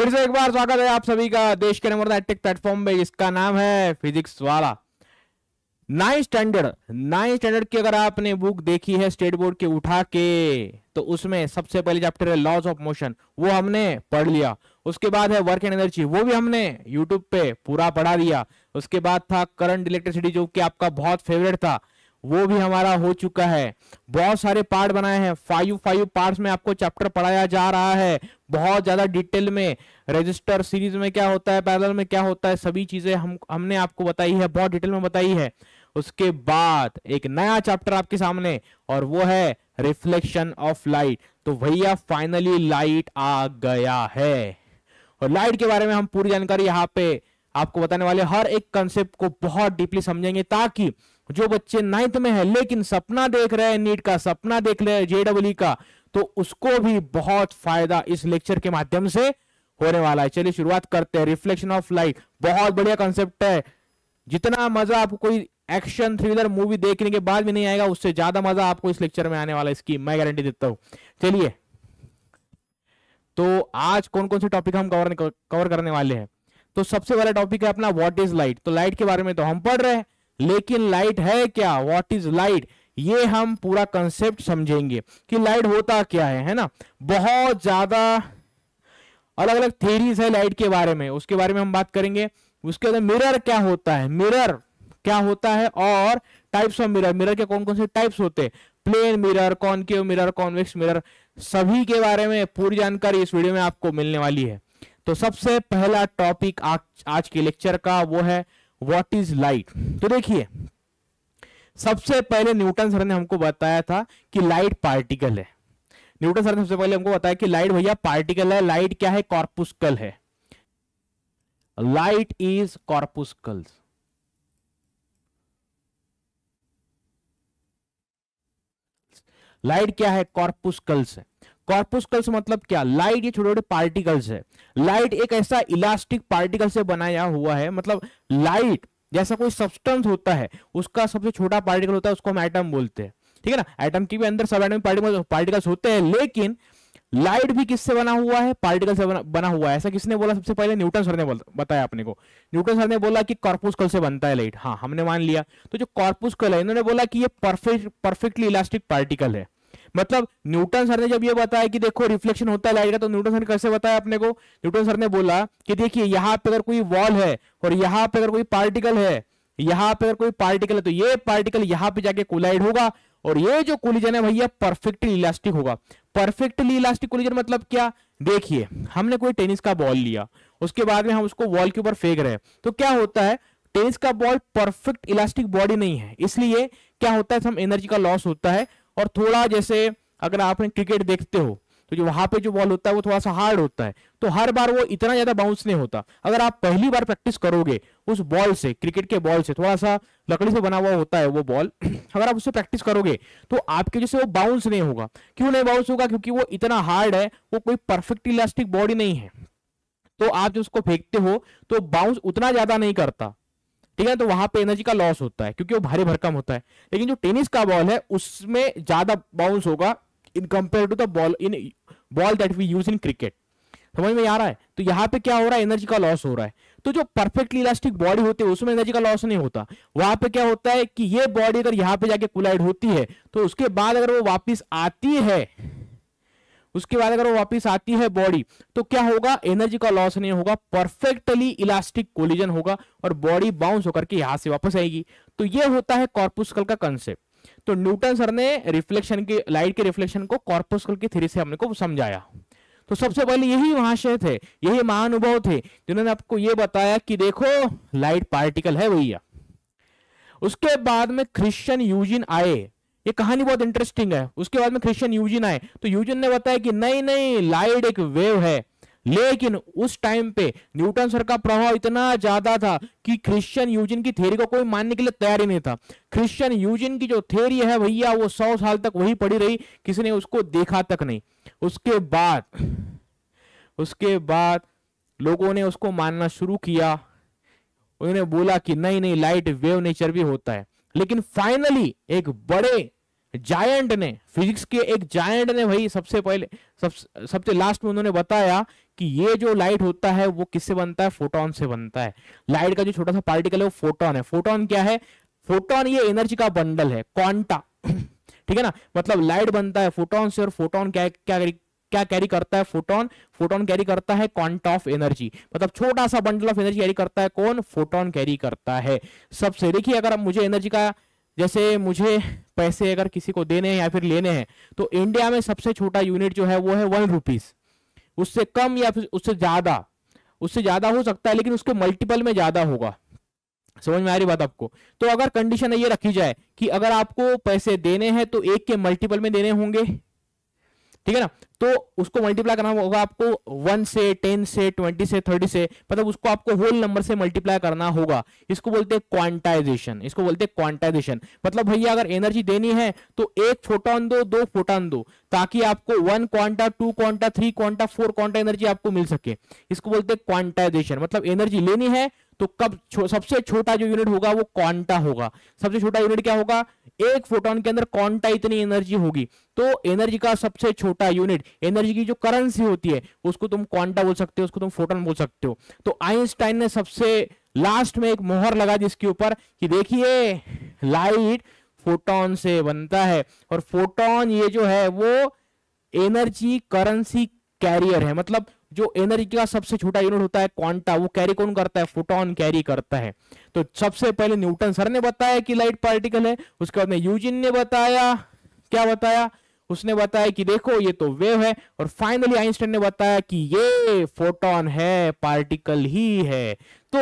फिर से एक बार स्वागत है आप सभी का देश के नंबर प्लेटफॉर्म पे जिसका नाम है फिजिक्स वाला नाइन स्टैंडर्ड नाइन स्टैंडर्ड की अगर आपने बुक देखी है स्टेट बोर्ड के उठा के तो उसमें सबसे पहले चैप्टर है लॉज ऑफ मोशन वो हमने पढ़ लिया उसके बाद है वर्क एंड एनर्जी वो भी हमने यूट्यूब पे पूरा पढ़ा दिया उसके बाद था करंट इलेक्ट्रिसिटी जो कि आपका बहुत फेवरेट था वो भी हमारा हो चुका है बहुत सारे पार्ट बनाए हैं फाइव फाइव पार्ट्स में आपको चैप्टर पढ़ाया जा रहा है बहुत ज़्यादा डिटेल में रजिस्टर सीरीज में क्या होता है पैरेलल में क्या होता है सभी चीज़ें हम हमने आपको बताई है बहुत डिटेल में बताई है उसके बाद एक नया चैप्टर आपके सामने और वो है रिफ्लेक्शन ऑफ लाइट तो भैया फाइनली लाइट आ गया है और लाइट के बारे में हम पूरी जानकारी यहाँ पे आपको बताने वाले हर एक कंसेप्ट को बहुत डीपली समझेंगे ताकि जो बच्चे नाइन्थ में है लेकिन सपना देख रहे हैं नीट का सपना देख रहे हैं जेडब्ल्यू का तो उसको भी बहुत फायदा इस लेक्चर के माध्यम से होने वाला है चलिए शुरुआत करते हैं रिफ्लेक्शन ऑफ लाइफ बहुत बढ़िया कॉन्सेप्ट है जितना मजा आपको कोई एक्शन थ्रिलर मूवी देखने के बाद भी नहीं आएगा उससे ज्यादा मजा आपको इस लेक्चर में आने वाला है इसकी मैं गारंटी देता हूं चलिए तो आज कौन कौन से टॉपिक हम कवर कवर करने वाले हैं तो सबसे पहला टॉपिक है अपना व्हाट इज लाइट तो लाइट के बारे में तो हम पढ़ रहे हैं लेकिन लाइट है क्या वॉट इज लाइट ये हम पूरा कंसेप्ट समझेंगे कि लाइट होता क्या है है ना बहुत ज्यादा अलग अलग थेरीज है लाइट के बारे में उसके बारे में हम बात करेंगे उसके अंदर मिरर क्या होता है मिरर क्या होता है और टाइप्स ऑफ मिरर मिरर के कौन कौन से टाइप्स होते हैं plane mirror concave mirror convex mirror सभी के बारे में पूरी जानकारी इस वीडियो में आपको मिलने वाली है तो सबसे पहला टॉपिक आज, आज के लेक्चर का वो है व्हाट इज लाइट तो देखिए सबसे पहले न्यूटन सर ने हमको बताया था कि लाइट पार्टिकल है न्यूटन सर ने सबसे पहले हमको बताया कि लाइट भैया पार्टिकल है लाइट क्या है कॉर्पुस्कल है लाइट इज कॉर्पुस्कल लाइट क्या है कॉर्पुस्कल्स है कॉर्पुस्कल्स मतलब क्या लाइट ये छोटे छोटे पार्टिकल्स है लाइट एक ऐसा इलास्टिक पार्टिकल से बनाया हुआ है मतलब लाइट जैसा कोई सब्सटेंस होता है उसका सबसे छोटा पार्टिकल होता है उसको हम एटम बोलते हैं ठीक है ना एटम के भी अंदर सब एटम पार्टिकल पार्टिकल्स होते हैं लेकिन लाइट भी किससे बना हुआ है पार्टिकल से बना, बना हुआ है ऐसा किसने बोला सबसे पहले न्यूटन सर ने बताया आपने को न्यूटन सर ने बोला कि कॉर्पुस्कल से बनता है लाइट हाँ हमने मान लिया तो जो कॉर्पुस्कल है इन्होंने बोला कि ये परफेक्ट परफेक्टली इलास्टिक पार्टिकल है मतलब न्यूटन सर ने जब ये बताया कि देखो रिफ्लेक्शन होता लाइट का तो न्यूटन सर ने कैसे बताया अपने को न्यूटन सर ने बोला कि देखिए यहाँ पे अगर कोई वॉल है और यहाँ पे अगर कोई पार्टिकल है यहाँ पे अगर कोई पार्टिकल है तो ये पार्टिकल यहाँ पे जाके कोलाइड होगा और ये जो कोलिजन है भैया परफेक्टली इलास्टिक होगा परफेक्टली इलास्टिक कोलिजन मतलब क्या देखिए हमने कोई टेनिस का बॉल लिया उसके बाद में हम उसको वॉल के ऊपर फेंक रहे हैं तो क्या होता है टेनिस का बॉल परफेक्ट इलास्टिक बॉडी नहीं है इसलिए क्या होता है हम एनर्जी का लॉस होता है और थोड़ा जैसे अगर आपने क्रिकेट देखते हो तो जो वहां पे जो बॉल होता है वो थोड़ा सा हार्ड होता है तो हर बार वो इतना ज्यादा बाउंस नहीं होता अगर आप पहली बार प्रैक्टिस करोगे उस बॉल से क्रिकेट के बॉल से थोड़ा सा लकड़ी से बना हुआ होता है वो बॉल अगर आप उससे प्रैक्टिस करोगे तो आपके जैसे वो बाउंस नहीं होगा क्यों नहीं बाउंस होगा क्योंकि वो इतना हार्ड है वो कोई परफेक्ट इलास्टिक बॉडी नहीं है तो आप जो उसको फेंकते हो तो बाउंस उतना ज्यादा नहीं करता ठीक है तो वहां पे एनर्जी का लॉस होता है क्योंकि वो भारी भरकम होता है लेकिन जो टेनिस का बॉल है उसमें ज्यादा बाउंस होगा in compare to the ball in ball that we use in cricket समझ में आ रहा है तो यहाँ पे क्या हो रहा है एनर्जी का लॉस हो रहा है तो जो परफेक्टली इलास्टिक बॉडी होती है उसमें एनर्जी का लॉस नहीं होता वहां पे क्या होता है कि ये बॉडी अगर यहाँ पे जाके कुलाइड होती है तो उसके बाद अगर वो वापिस आती है उसके बाद अगर वो वापस आती है बॉडी तो क्या होगा एनर्जी का लॉस नहीं होगा परफेक्टली इलास्टिक कोलिजन होगा और बॉडी बाउंस होकर के यहां से वापस आएगी तो ये होता है कॉर्पुस्कल का कंसेप्ट तो न्यूटन सर ने रिफ्लेक्शन के लाइट के रिफ्लेक्शन को कॉर्पुस्कल की थ्री से हमने को समझाया तो सबसे पहले यही महाशय थे यही महानुभव थे जिन्होंने आपको ये बताया कि देखो लाइट पार्टिकल है भैया उसके बाद में क्रिश्चियन यूजिन आए ये कहानी बहुत इंटरेस्टिंग है उसके बाद में क्रिश्चियन यूजिन आए तो यूजिन ने बताया कि नहीं नहीं लाइट एक वेव है लेकिन उस टाइम पे न्यूटन सर का प्रभाव इतना ज्यादा था कि क्रिश्चियन यूजिन की थ्योरी को कोई मानने के लिए तैयार ही नहीं था क्रिश्चियन यूजिन की जो थ्योरी है भैया वो सौ साल तक वही पड़ी रही किसी ने उसको देखा तक नहीं उसके बाद उसके बाद लोगों ने उसको मानना शुरू किया उन्होंने बोला कि नहीं नहीं लाइट वेव नेचर भी होता है लेकिन फाइनली एक बड़े जायंट ने फिजिक्स के एक जायंट ने भाई सबसे पहले सबसे सबसे लास्ट में उन्होंने बताया कि ये जो लाइट होता है वो किससे बनता है फोटोन से बनता है लाइट का जो छोटा सा पार्टिकल है वो फोटोन है फोटोन क्या है फोटोन ये एनर्जी का बंडल है क्वांटा ठीक है ना मतलब लाइट बनता है फोटोन से और फोटोन क्या क्या क्या कैरी करता है फोटोन फोटोन कैरी करता है क्वांट ऑफ एनर्जी मतलब छोटा सा बंडल ऑफ एनर्जी कैरी करता है कौन फोटोन कैरी करता है सबसे देखिए अगर आप मुझे एनर्जी का जैसे मुझे पैसे अगर किसी को देने हैं या फिर लेने हैं तो इंडिया में सबसे छोटा यूनिट जो है वो है वन रुपीज उससे कम या फिर उससे ज्यादा उससे ज्यादा हो सकता है लेकिन उसके मल्टीपल में ज्यादा होगा समझ में आ रही बात आपको तो अगर कंडीशन ये रखी जाए कि अगर आपको पैसे देने हैं तो एक के मल्टीपल में देने होंगे ठीक है ना तो उसको मल्टीप्लाई करना होगा आपको वन से टेन से ट्वेंटी से थर्टी से मतलब उसको आपको होल नंबर से मल्टीप्लाई करना होगा इसको बोलते हैं क्वांटाइजेशन इसको बोलते हैं क्वांटाइजेशन मतलब भैया अगर एनर्जी देनी है तो एक फोटोन दो दो फोटोन दो ताकि आपको one quanta two quanta three quanta four quanta energy आपको मिल सके इसको बोलते हैं क्वांटाइजेशन मतलब एनर्जी लेनी है तो कब छो, सबसे छोटा जो यूनिट होगा वो क्वांटा होगा सबसे छोटा यूनिट क्या होगा एक फोटोन के अंदर क्वांटा इतनी एनर्जी होगी तो एनर्जी का सबसे छोटा यूनिट एनर्जी की जो करेंसी होती है उसको तुम क्वांटा बोल सकते हो उसको तुम फोटोन बोल सकते हो तो आइंस्टाइन ने सबसे लास्ट में एक मोहर लगा जिसके ऊपर कि देखिए लाइट फोटोन से बनता है और फोटोन ये जो है वो एनर्जी करेंसी कैरियर है मतलब जो एनर्जी का सबसे छोटा यूनिट होता है क्वांटा वो कैरी कौन करता है फोटोन कैरी करता है तो सबसे पहले न्यूटन सर ने बताया कि लाइट पार्टिकल है उसके बाद में यूजिन ने बताया क्या बताया उसने बताया कि देखो ये तो वेव है और फाइनली आइंस्टाइन ने बताया कि ये फोटोन है पार्टिकल ही है तो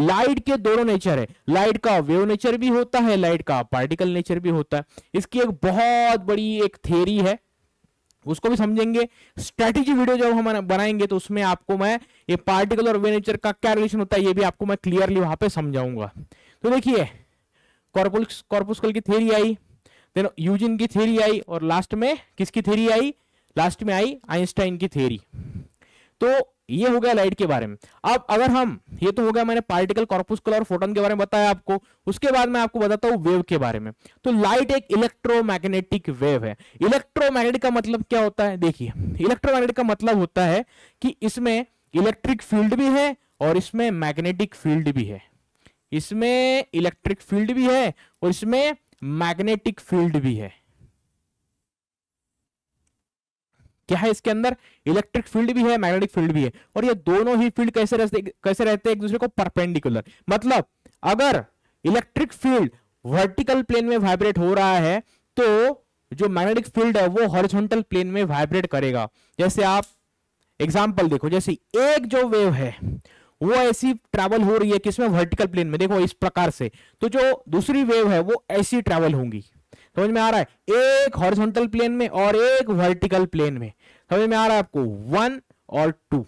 लाइट के दोनों नेचर है लाइट का वेव नेचर भी होता है लाइट का पार्टिकल नेचर भी होता है इसकी एक बहुत बड़ी एक थेरी है उसको भी समझेंगे स्ट्रैटेजी वीडियो जब हम बनाएंगे तो उसमें आपको मैं ये पार्टिकल और वेनेचर का क्या रिलेशन होता है ये भी आपको मैं क्लियरली वहां पे समझाऊंगा तो देखिए कॉर्पोस्कल की थ्योरी आई देन यूजिन की थ्योरी आई और लास्ट में किसकी थ्योरी आई लास्ट में आई आइंस्टाइन की थ्योरी तो ये हो गया लाइट के बारे में अब अगर हम ये तो हो गया मैंने पार्टिकल कॉर्पुस्कल और फोटोन के बारे में बताया आपको उसके बाद मैं आपको बताता हूँ वेव के बारे में तो लाइट एक इलेक्ट्रोमैग्नेटिक वेव है इलेक्ट्रोमैग्नेटिक का मतलब क्या होता है देखिए इलेक्ट्रोमैग्नेटिक का मतलब होता है कि इसमें इलेक्ट्रिक फील्ड भी है और इसमें मैग्नेटिक फील्ड भी है इसमें इलेक्ट्रिक फील्ड भी है और इसमें मैग्नेटिक फील्ड भी है क्या है हाँ, इसके अंदर इलेक्ट्रिक फील्ड भी है मैग्नेटिक फील्ड भी है और ये दोनों ही फील्ड कैसे रहते कैसे रहते हैं एक दूसरे को परपेंडिकुलर मतलब अगर इलेक्ट्रिक फील्ड वर्टिकल प्लेन में वाइब्रेट हो रहा है तो जो मैग्नेटिक फील्ड है वो हॉरिजॉन्टल प्लेन में वाइब्रेट करेगा जैसे आप एग्जाम्पल देखो जैसे एक जो वेव है वो ऐसी ट्रैवल हो रही है किसमें वर्टिकल प्लेन में देखो इस प्रकार से तो जो दूसरी वेव है वो ऐसी ट्रैवल होंगी समझ में आ रहा है एक हॉरिजॉन्टल प्लेन में और एक वर्टिकल प्लेन में समझ में आ रहा है आपको वन और टू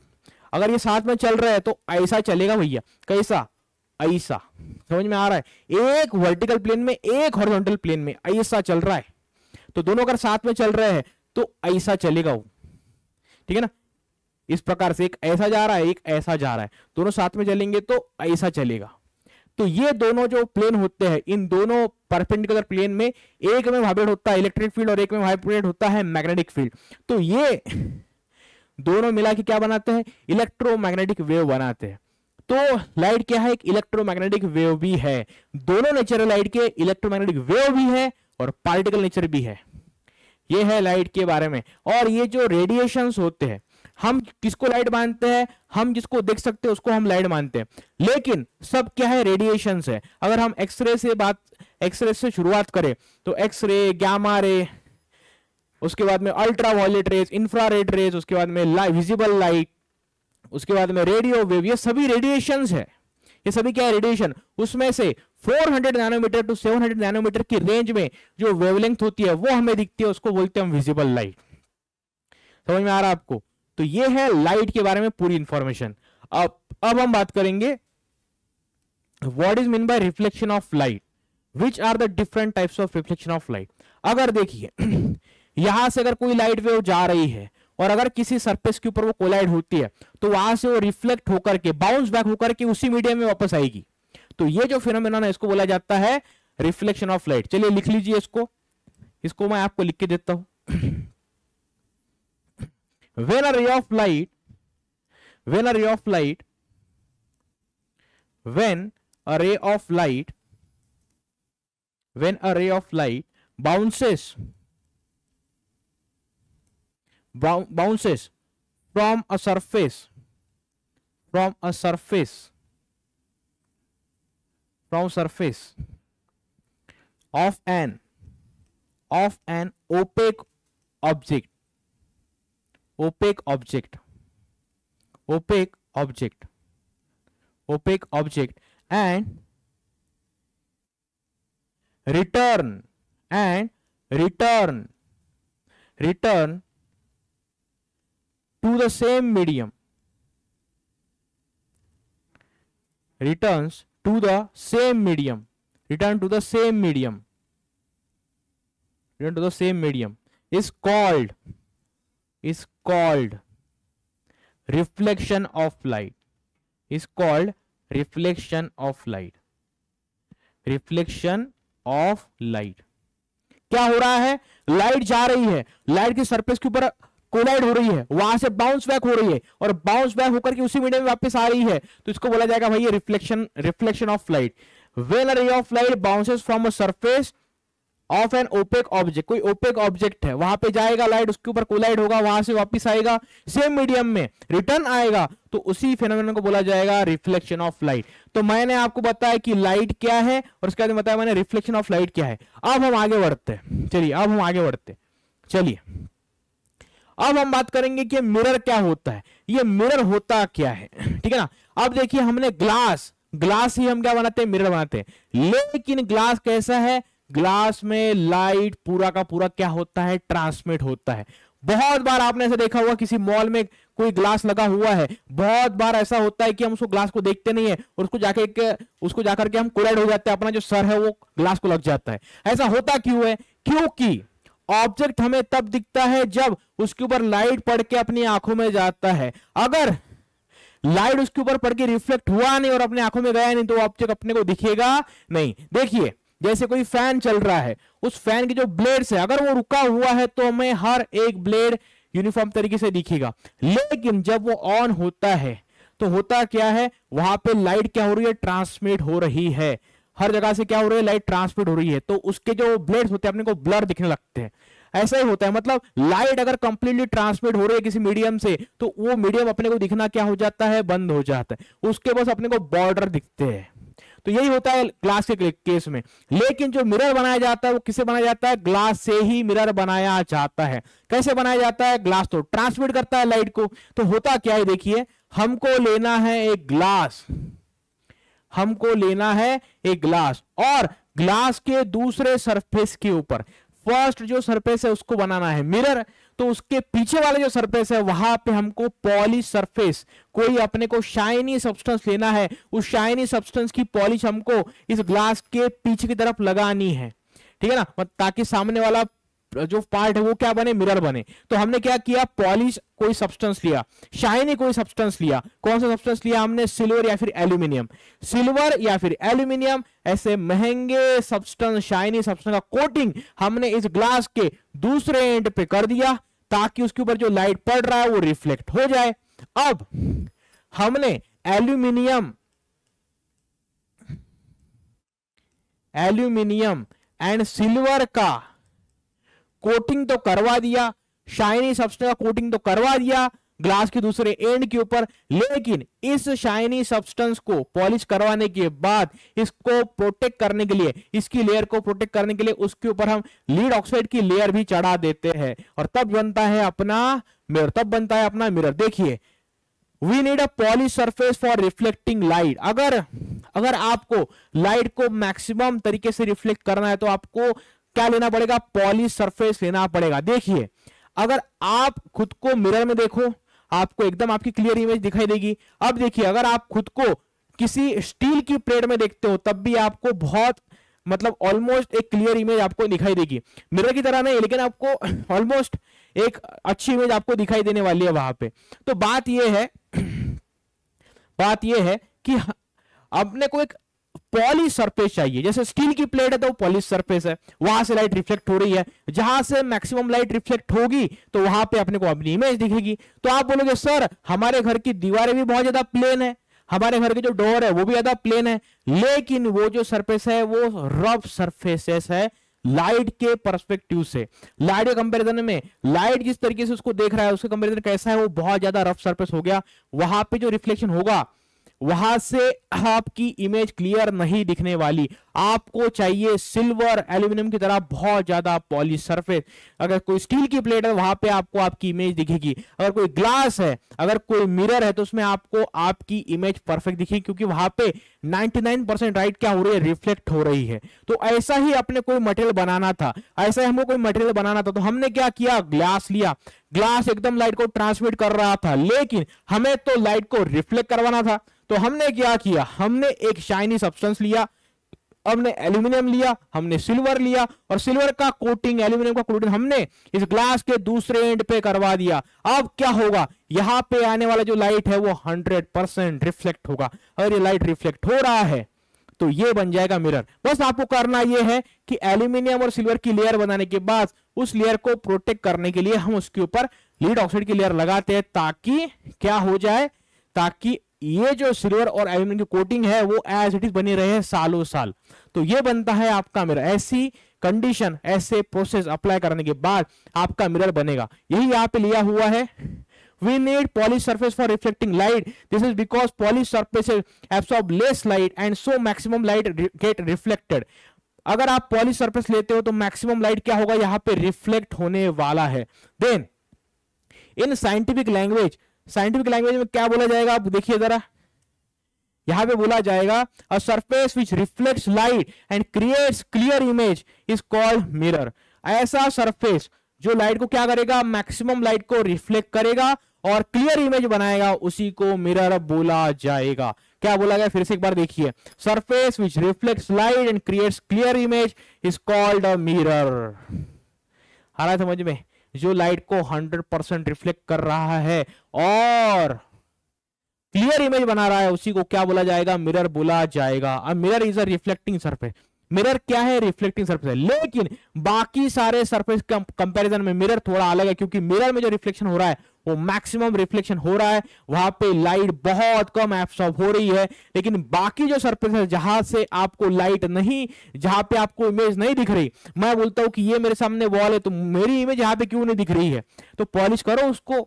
अगर ये साथ में चल रहा है तो ऐसा चलेगा भैया कैसा ऐसा समझ में आ रहा है एक वर्टिकल प्लेन में एक हॉरिजॉन्टल प्लेन में ऐसा चल रहा है तो दोनों अगर साथ में चल रहे हैं तो ऐसा चलेगा वो ठीक है ना इस प्रकार से एक ऐसा जा रहा है एक ऐसा जा रहा है दोनों साथ में चलेंगे तो ऐसा चलेगा तो ये दोनों जो प्लेन होते हैं इन दोनों परपेंडिकुलर प्लेन में एक में वाइब्रेट होता है इलेक्ट्रिक फील्ड और एक में वाइब्रेट होता है मैग्नेटिक फील्ड तो ये दोनों मिला के क्या बनाते हैं इलेक्ट्रोमैग्नेटिक वेव बनाते हैं तो लाइट क्या है एक इलेक्ट्रोमैग्नेटिक वेव भी है दोनों नेचर लाइट के इलेक्ट्रोमैग्नेटिक वेव भी है और पार्टिकल नेचर भी है ये है लाइट के बारे में और ये जो रेडिएशंस होते हैं हम किसको लाइट मानते हैं हम जिसको देख सकते हैं उसको हम लाइट मानते हैं लेकिन सब क्या है रेडिएशन है अगर हम एक्सरे से बात एक्सरे से शुरुआत करें तो एक्सरे ग्यामा रे उसके बाद में ultraviolet rays red rays उसके बाद में ला, विजिबल लाइट उसके बाद में रेडियो वेव ये सभी रेडिएशन है ये सभी क्या है रेडिएशन उसमें से 400 नैनोमीटर टू 700 नैनोमीटर की रेंज में जो वेवलेंथ होती है वो हमें दिखती है उसको बोलते हैं हम विजिबल लाइट समझ में आ रहा है आपको तो ये है लाइट के बारे में पूरी इंफॉर्मेशन अब अब हम बात करेंगे what is mean by reflection of light which are the different types of reflection of light अगर देखिए यहां से अगर कोई लाइट वेव जा रही है और अगर किसी सरफेस के ऊपर वो कोलाइड होती है तो वहां से वो रिफ्लेक्ट होकर के बाउंस बैक होकर के उसी मीडियम में वापस आएगी तो ये जो फिनोमेना है इसको बोला जाता है रिफ्लेक्शन ऑफ लाइट चलिए लिख लीजिए इसको इसको मैं आपको लिख के देता हूं when a ray of light when a ray of light when a ray of light when a ray of light bounces bounces from a surface from a surface from surface of an of an opaque object opaque object opaque object opaque object and return and return return to the same medium returns to the same medium return to the same medium return to the same medium is called is called reflection of light is called reflection of light reflection of light क्या हो रहा है light जा रही है light की surface के ऊपर कोलाइड हो रही है वहां से बाउंस बैक हो रही है और बाउंस बैक होकर के उसी मीडियम में वापस आ रही है तो इसको बोला जाएगा भाई ये reflection reflection of light when ray of light bounces from a surface of an opaque object कोई ओपेक ऑब्जेक्ट है वहां पे जाएगा लाइट उसके ऊपर कोलाइड होगा वहां से वापस आएगा सेम मीडियम में रिटर्न आएगा तो उसी फेनोमेन को बोला जाएगा रिफ्लेक्शन ऑफ लाइट तो मैंने आपको बताया कि लाइट क्या है और उसके बाद बताया मैंने रिफ्लेक्शन ऑफ लाइट क्या है अब हम आगे बढ़ते हैं चलिए अब हम आगे बढ़ते चलिए अब हम बात करेंगे कि मिरर क्या होता है ये मिरर होता क्या है ठीक है ना अब देखिए हमने ग्लास ग्लास ही हम क्या बनाते हैं मिरर बनाते हैं लेकिन ग्लास कैसा है ग्लास में लाइट पूरा का पूरा क्या होता है ट्रांसमिट होता है बहुत बार आपने ऐसा देखा होगा किसी मॉल में कोई ग्लास लगा हुआ है बहुत बार ऐसा होता है कि हम उसको ग्लास को देखते नहीं है और उसको जाके एक उसको जाकर के हम कोलेड हो जाते हैं अपना जो सर है वो ग्लास को लग जाता है ऐसा होता क्यों है क्योंकि ऑब्जेक्ट हमें तब दिखता है जब उसके ऊपर लाइट पड़ के अपनी आंखों में जाता है अगर लाइट उसके ऊपर पड़ के रिफ्लेक्ट हुआ नहीं और अपने आंखों में गया नहीं तो ऑब्जेक्ट अपने को दिखेगा नहीं देखिए जैसे कोई फैन चल रहा है उस फैन के जो ब्लेड्स है अगर वो रुका हुआ है तो हमें हर एक ब्लेड यूनिफॉर्म तरीके से दिखेगा लेकिन जब वो ऑन होता है तो होता क्या है वहां पे लाइट क्या हो रही है ट्रांसमिट हो रही है हर जगह से क्या हो रही है लाइट ट्रांसमिट हो रही है तो उसके जो ब्लेड्स होते हैं अपने को ब्लर दिखने लगते हैं ऐसा ही होता है मतलब लाइट अगर कंप्लीटली ट्रांसमिट हो रही है किसी मीडियम से तो वो मीडियम अपने को दिखना क्या हो जाता है बंद हो जाता है उसके बस अपने को बॉर्डर दिखते हैं तो यही होता है ग्लास के केस में लेकिन जो मिरर बनाया जाता है वो किसे बनाया जाता है ग्लास से ही मिरर बनाया जाता है कैसे बनाया जाता है ग्लास तो ट्रांसमिट करता है लाइट को तो होता क्या है देखिए हमको लेना है एक ग्लास हमको लेना है एक ग्लास और ग्लास के दूसरे सरफेस के ऊपर फर्स्ट जो सरफेस है उसको बनाना है मिरर तो उसके पीछे वाले जो सरफेस है वहां पे हमको पॉलिश सरफेस कोई अपने को शाइनी सब्सटेंस लेना है उस शाइनी सब्सटेंस की पॉलिश हमको इस ग्लास के पीछे की तरफ लगानी है ठीक है ना ताकि सामने वाला जो पार्ट है वो क्या बने मिरर बने तो हमने क्या किया पॉलिश कोई सब्सटेंस लिया शाइनी कोई सब्सटेंस लिया कौन सा सब्सटेंस लिया हमने सिल्वर या फिर एल्यूमिनियम सिल्वर या फिर एल्यूमिनियम ऐसे महंगे सब्सटेंस शाइनी सब्सटेंस का कोटिंग हमने इस ग्लास के दूसरे एंड पे कर दिया ताकि उसके ऊपर जो लाइट पड़ रहा है वो रिफ्लेक्ट हो जाए अब हमने एल्यूमिनियम एल्यूमिनियम एंड सिल्वर का कोटिंग तो करवा दिया शाइनी सब्सटेंस का कोटिंग तो करवा दिया ग्लास के दूसरे एंड के ऊपर लेकिन इस शाइनी सब्सटेंस को पॉलिश करवाने के बाद इसको प्रोटेक्ट करने के लिए इसकी लेयर को प्रोटेक्ट करने के लिए उसके ऊपर हम लीड ऑक्साइड की लेयर भी चढ़ा देते हैं और तब बनता है अपना मिरर तब बनता है अपना मिरर देखिए we need a polish surface for reflecting light अगर अगर आपको लाइट को मैक्सिमम तरीके से रिफ्लेक्ट करना है तो आपको क्या लेना पड़ेगा पॉलिश सरफेस लेना पड़ेगा देखिए अगर आप खुद को मिरर में देखो आपको एकदम आपकी क्लियर इमेज दिखाई देगी अब देखिए अगर आप खुद को किसी स्टील की प्लेट में देखते हो तब भी आपको बहुत मतलब ऑलमोस्ट एक क्लियर इमेज आपको दिखाई देगी मिरर की तरह नहीं लेकिन आपको ऑलमोस्ट एक अच्छी इमेज आपको दिखाई देने वाली है वहां पे तो बात यह है बात यह है कि अपने को एक पॉली सरफेस चाहिए जैसे स्टील की प्लेट है तो पॉलिश सरफेस है वहां से लाइट रिफ्लेक्ट हो रही है जहां से मैक्सिमम लाइट रिफ्लेक्ट होगी तो वहां पे अपने को अपनी इमेज दिखेगी तो आप बोलोगे सर हमारे घर की दीवारें भी बहुत ज्यादा प्लेन है हमारे घर के जो डोर है वो भी ज्यादा प्लेन है लेकिन वो जो सरफेस है वो रफ सरफेसेस है लाइट के परस्पेक्टिव से लाइट के कंपेरिजन में लाइट जिस तरीके से उसको देख रहा है उसके कंपेरिजन कैसा है वो बहुत ज्यादा रफ सर्फेस हो गया वहां पर जो रिफ्लेक्शन होगा वहां से आपकी इमेज क्लियर नहीं दिखने वाली आपको चाहिए सिल्वर एल्यूमिनियम की तरह बहुत ज्यादा पॉलिश सरफेस अगर कोई स्टील की प्लेट है वहां पे आपको आपकी इमेज दिखेगी अगर कोई ग्लास है अगर कोई मिरर है तो उसमें आपको आपकी इमेज परफेक्ट दिखेगी क्योंकि वहां पे 99 परसेंट राइट क्या हो रही है रिफ्लेक्ट हो रही है तो ऐसा ही अपने कोई मटेरियल बनाना था ऐसा ही हमको कोई मटेरियल बनाना था तो हमने क्या किया ग्लास लिया ग्लास एकदम लाइट को ट्रांसमिट कर रहा था लेकिन हमें तो लाइट को रिफ्लेक्ट करवाना था तो हमने क्या किया हमने एक शाइनी सब्सटेंस लिया हमने एल्यूमिनियम लिया हमने सिल्वर लिया और सिल्वर का कोटिंग एल्यूमिनियम का कोटिंग हमने इस ग्लास के दूसरे एंड पे करवा दिया अब क्या होगा यहां पे आने वाला जो लाइट है वो 100 परसेंट रिफ्लेक्ट होगा अगर ये लाइट रिफ्लेक्ट हो रहा है तो ये बन जाएगा मिरर बस आपको करना ये है कि एल्यूमिनियम और सिल्वर की लेयर बनाने के बाद उस लेयर को प्रोटेक्ट करने के लिए हम उसके ऊपर लीड ऑक्साइड की लेयर लगाते हैं ताकि क्या हो जाए ताकि ये जो सिल्वर और एल्यूमिनियम की कोटिंग है वो एज इट इज बनी रहे हैं सालों साल तो ये बनता है आपका मिरर ऐसी कंडीशन ऐसे प्रोसेस अप्लाई करने के बाद आपका मिरर बनेगा यही यहाँ पे लिया हुआ है we need polished surface for reflecting light this is because polished surfaces absorb less light and so maximum light re get reflected अगर आप पॉलिश सरफेस लेते हो तो मैक्सिमम लाइट क्या होगा यहाँ पे रिफ्लेक्ट होने वाला है then in scientific language scientific language में क्या बोला जाएगा आप देखिए जरा यहां पे बोला जाएगा a surface which reflects light and creates clear image is called mirror ऐसा सरफेस जो लाइट को क्या करेगा मैक्सिमम लाइट को रिफ्लेक्ट करेगा और क्लियर इमेज बनाएगा उसी को मिरर बोला जाएगा क्या बोला गया फिर से एक बार देखिए surface which reflects light and creates clear image is called a mirror आ रहा समझ में जो लाइट को 100 परसेंट रिफ्लेक्ट कर रहा है और क्लियर इमेज बना रहा है उसी को क्या बोला जाएगा मिरर बोला जाएगा अब mirror is a reflecting surface mirror क्या है रिफ्लेक्टिंग सरफेस है लेकिन बाकी सारे सरफेस कंपैरिजन में मिरर थोड़ा अलग है क्योंकि मिरर में जो रिफ्लेक्शन हो रहा है वो मैक्सिमम रिफ्लेक्शन हो रहा है वहां पे लाइट बहुत कम एब्सॉर्ब हो रही है लेकिन बाकी जो सरफेस है जहां से आपको लाइट नहीं जहां पे आपको इमेज नहीं दिख रही मैं बोलता हूं कि ये मेरे सामने वॉल है तो मेरी इमेज यहाँ पे क्यों नहीं दिख रही है तो पॉलिश करो उसको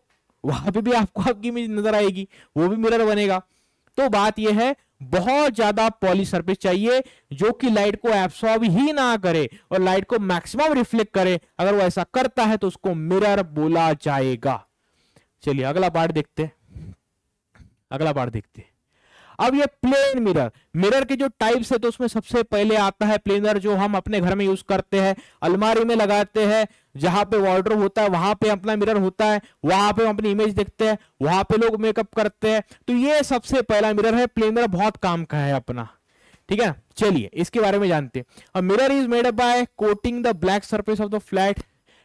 वहां पे भी आपको आपकी इमेज नजर आएगी वो भी मिरर बनेगा तो बात यह है बहुत ज्यादा पॉली सरफेस चाहिए जो कि लाइट को एब्सॉर्ब ही ना करे और लाइट को मैक्सिमम रिफ्लेक्ट करे अगर वो ऐसा करता है तो उसको मिरर बोला जाएगा चलिए अगला पार्ट देखते हैं अगला पार्ट देखते हैं अब ये प्लेन मिरर मिरर के जो टाइप्स है तो उसमें सबसे पहले आता है प्लेनर जो हम अपने घर में यूज करते हैं अलमारी में लगाते हैं जहां पे वॉर्डर होता है वहां पे अपना मिरर होता है वहां पे हम अपनी इमेज देखते हैं वहां पे लोग मेकअप करते हैं तो ये सबसे पहला मिरर है प्लेनर बहुत काम का है अपना ठीक है चलिए इसके बारे में जानते हैं mirror is made by coating the black surface of the flat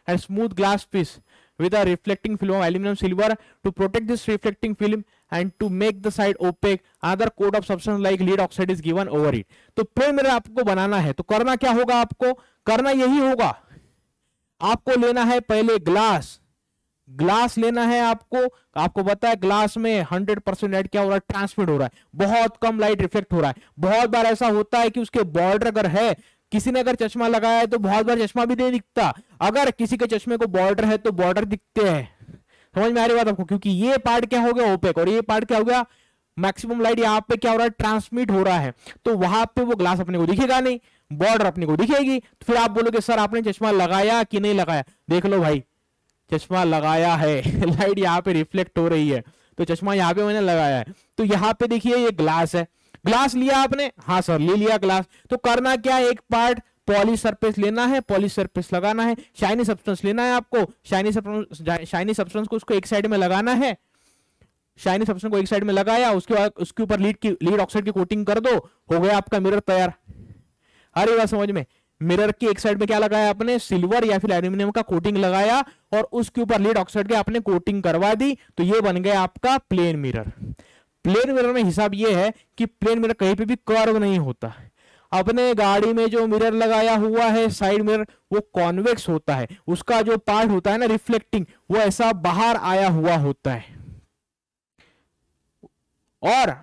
and smooth glass piece with a reflecting film of aluminum silver to protect this reflecting film and to make the side opaque other coat of substance like lead oxide is given over it to plane mirror aapko banana hai to karna kya hoga aapko karna yahi hoga aapko lena hai pehle glass glass लेना है आपको आपको पता है glass में 100 percent light क्या हो रहा है ट्रांसमिट हो रहा है बहुत कम लाइट रिफ्लेक्ट हो रहा है बहुत बार ऐसा होता है कि उसके बॉर्डर अगर है किसी ने अगर चश्मा लगाया है तो बहुत बार चश्मा भी नहीं दिखता अगर किसी के चश्मे को बॉर्डर है तो बॉर्डर दिखते हैं समझ में आ रही बात आपको क्योंकि ये पार्ट क्या हो गया ओपेक और ये पार्ट क्या हो गया मैक्सिमम लाइट यहाँ पे क्या हो रहा है ट्रांसमिट हो रहा है तो वहां पे वो ग्लास अपने को दिखेगा नहीं बॉर्डर अपने को दिखेगी तो फिर आप बोलोगे सर आपने चश्मा लगाया कि नहीं लगाया देख लो भाई चश्मा लगाया है लाइट यहाँ पे रिफ्लेक्ट हो रही है तो चश्मा यहाँ पे मैंने लगाया है तो यहाँ पे देखिए ये ग्लास है ग्लास लिया आपने हाँ सर ले लिया ग्लास तो करना क्या एक पार्ट पॉलिश सरफेस लेना है पॉलिश सरफेस लगाना है शाइनी सब्सटेंस लेना है आपको शाइनी शाइनी सब्सटेंस को उसको एक साइड में लगाना है शाइनी सब्सटेंस को एक साइड में लगाया उसके बाद उसके ऊपर लीड की लीड ऑक्साइड की कोटिंग कर दो हो गया आपका मिरर तैयार अरे बात समझ में मिरर की एक साइड में क्या लगाया आपने सिल्वर या फिर एल्यूमिनियम का कोटिंग लगाया और उसके ऊपर लीड ऑक्साइड की आपने कोटिंग करवा दी तो ये बन गया आपका प्लेन मिरर प्लेन मिरर में हिसाब ये है कि प्लेन मिरर कहीं पे भी कर्व नहीं होता है अपने गाड़ी में जो मिरर लगाया हुआ है साइड मिरर वो कॉन्वेक्स होता है उसका जो पार्ट होता है ना रिफ्लेक्टिंग वो ऐसा बाहर आया हुआ होता है और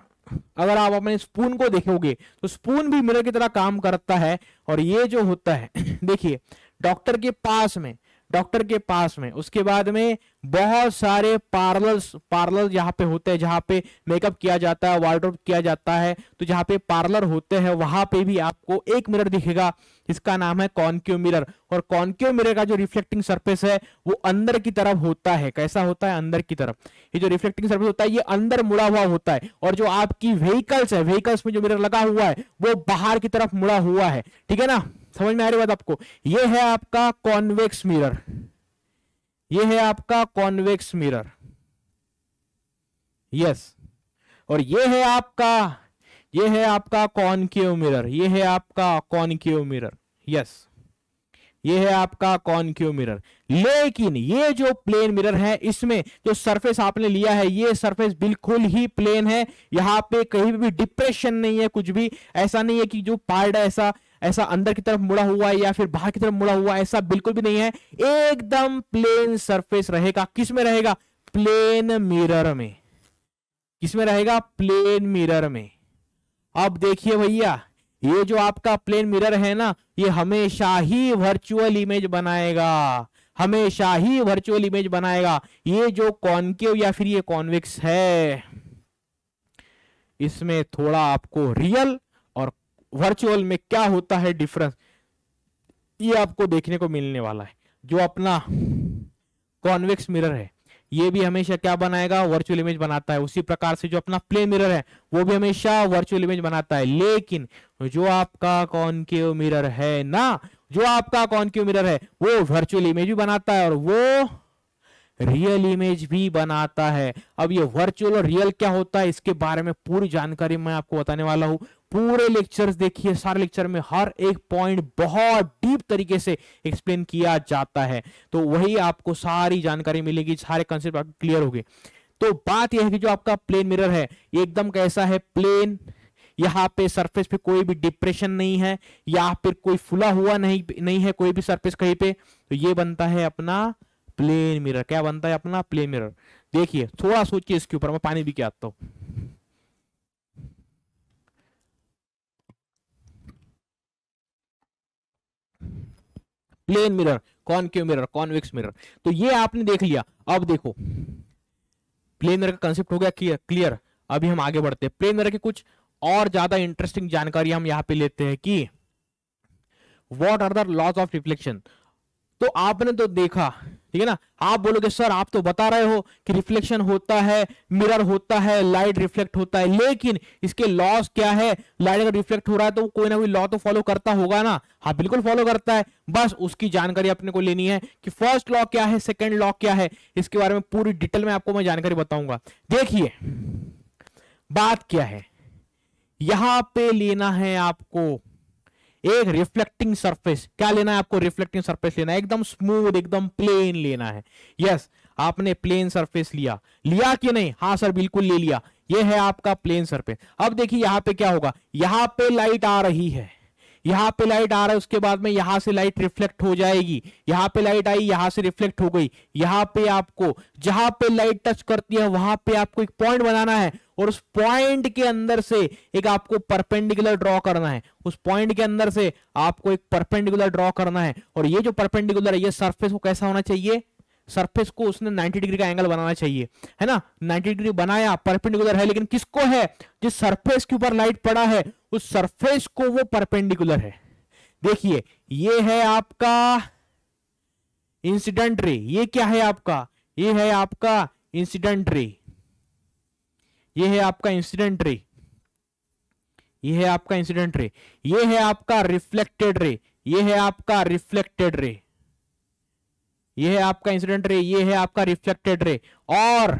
अगर आप अपने स्पून को देखोगे तो स्पून भी मिरर की तरह काम करता है और ये जो होता है देखिए डॉक्टर के पास में डॉक्टर के पास में उसके बाद में बहुत सारे पार्लर्स पार्लर यहाँ पे होते हैं जहाँ पे मेकअप किया जाता है वार्ड्रोप किया जाता है तो जहाँ पे पार्लर होते हैं वहां पे भी आपको एक मिरर दिखेगा इसका नाम है कॉन्क्यू मिरर और कॉन्क्यू मिरर का जो रिफ्लेक्टिंग सर्फेस है वो अंदर की तरफ होता है कैसा होता है अंदर की तरफ ये जो रिफ्लेक्टिंग सर्फेस होता है ये अंदर मुड़ा हुआ होता है और जो आपकी व्हीकल्स है व्हीकल्स में जो मिरर लगा हुआ है वो बाहर की तरफ मुड़ा हुआ है ठीक है ना समझ में आ रही बात आपको ये है आपका कॉन्वेक्स मिरर ये है आपका कॉन्वेक्स मिरर यस और ये है आपका ये है आपका कॉनकेव मिरर ये है आपका कॉनकेव मिरर यस ये है आपका कॉनक्यू मिरर लेकिन ये जो प्लेन मिरर है इसमें जो सरफेस आपने लिया है ये सरफेस बिल्कुल ही प्लेन है यहां पे कहीं भी डिप्रेशन नहीं है कुछ भी ऐसा नहीं है कि जो पार्ट ऐसा ऐसा अंदर की तरफ मुड़ा हुआ है या फिर बाहर की तरफ मुड़ा हुआ है ऐसा बिल्कुल भी नहीं है एकदम प्लेन सरफेस रहेगा किस में रहेगा प्लेन मिरर में किस में रहेगा प्लेन मिरर में अब देखिए भैया ये जो आपका प्लेन मिरर है ना ये हमेशा ही वर्चुअल इमेज बनाएगा हमेशा ही वर्चुअल इमेज बनाएगा ये जो कॉनकेव या फिर ये कॉन्वेक्स है इसमें थोड़ा आपको रियल वर्चुअल में क्या होता है डिफरेंस ये आपको देखने को मिलने वाला है जो अपना कॉन्वेक्स मिरर है ये भी हमेशा क्या बनाएगा वर्चुअल इमेज बनाता है उसी प्रकार से जो अपना प्ले मिरर है वो भी हमेशा वर्चुअल इमेज बनाता है लेकिन जो आपका कॉनकेव मिरर है ना जो आपका कॉनकेव मिरर है वो वर्चुअल इमेज भी बनाता है और वो रियल इमेज भी बनाता है अब ये वर्चुअल और रियल क्या होता है इसके बारे में पूरी जानकारी मैं आपको बताने वाला हूं पूरे लेक्चर्स देखिए सारे लेक्चर में हर एक पॉइंट बहुत डीप तरीके से एक्सप्लेन किया जाता है तो वही आपको सारी जानकारी मिलेगी सारे कंसेप्ट आपको क्लियर हो गए तो बात यह है कि जो आपका प्लेन मिरर है एकदम कैसा है प्लेन यहाँ पे सरफेस पे कोई भी डिप्रेशन नहीं है या फिर कोई फुला हुआ नहीं नहीं है कोई भी सरफेस कहीं पे तो ये बनता है अपना प्लेन मिरर क्या बनता है अपना प्लेन मिरर देखिए थोड़ा सोचिए इसके ऊपर मैं पानी भी के आता हूँ plane mirror concave mirror convex mirror तो ये आपने देख लिया अब देखो प्लेन मिरर का कंसेप्ट हो गया क्लियर अभी हम आगे बढ़ते हैं प्लेन मिरर की कुछ और ज्यादा इंटरेस्टिंग जानकारी हम यहाँ पे लेते हैं कि what are the laws of reflection तो आपने तो देखा ठीक है ना आप बोलोगे सर आप तो बता रहे हो कि रिफ्लेक्शन होता है मिरर होता है लाइट रिफ्लेक्ट होता है लेकिन इसके लॉस क्या है लाइट अगर रिफ्लेक्ट हो रहा है तो कोई ना कोई लॉ तो फॉलो करता होगा ना हाँ बिल्कुल फॉलो करता है बस उसकी जानकारी अपने को लेनी है कि फर्स्ट लॉ क्या है सेकेंड लॉ क्या है इसके बारे में पूरी डिटेल में आपको मैं जानकारी बताऊंगा देखिए बात क्या है यहां पे लेना है आपको एक रिफ्लेक्टिंग सरफेस क्या लेना है आपको रिफ्लेक्टिंग सरफेस लेना है एकदम स्मूथ एकदम प्लेन लेना है यस yes, आपने प्लेन सरफेस लिया लिया कि नहीं हाँ सर बिल्कुल ले लिया ये है आपका प्लेन सरफेस अब देखिए यहाँ पे क्या होगा यहाँ पे लाइट आ रही है यहाँ पे लाइट आ रहा है उसके बाद में यहाँ से लाइट रिफ्लेक्ट हो जाएगी यहाँ पे लाइट आई यहाँ से रिफ्लेक्ट हो गई यहाँ पे आपको जहां पे लाइट टच करती है वहां पे आपको एक पॉइंट बनाना है और उस पॉइंट के अंदर से एक आपको परपेंडिकुलर ड्रॉ करना है उस पॉइंट के अंदर से आपको एक परपेंडिकुलर ड्रॉ करना है और ये जो परपेंडिकुलर है ये सरफेस को कैसा होना चाहिए सरफेस को उसने 90 डिग्री का एंगल बनाना चाहिए है ना 90 डिग्री बनाया परपेंडिकुलर है लेकिन किसको है जिस सरफेस के ऊपर लाइट पड़ा है उस सरफेस को वो परपेंडिकुलर है देखिए ये है आपका इंसिडेंट रे ये क्या है आपका ये है आपका इंसिडेंट रे ये है आपका इंसिडेंट रे ये है आपका इंसिडेंट रे ये है आपका रिफ्लेक्टेड रे ये है आपका रिफ्लेक्टेड रे ये है आपका इंसिडेंट रे ये है आपका रिफ्लेक्टेड रे और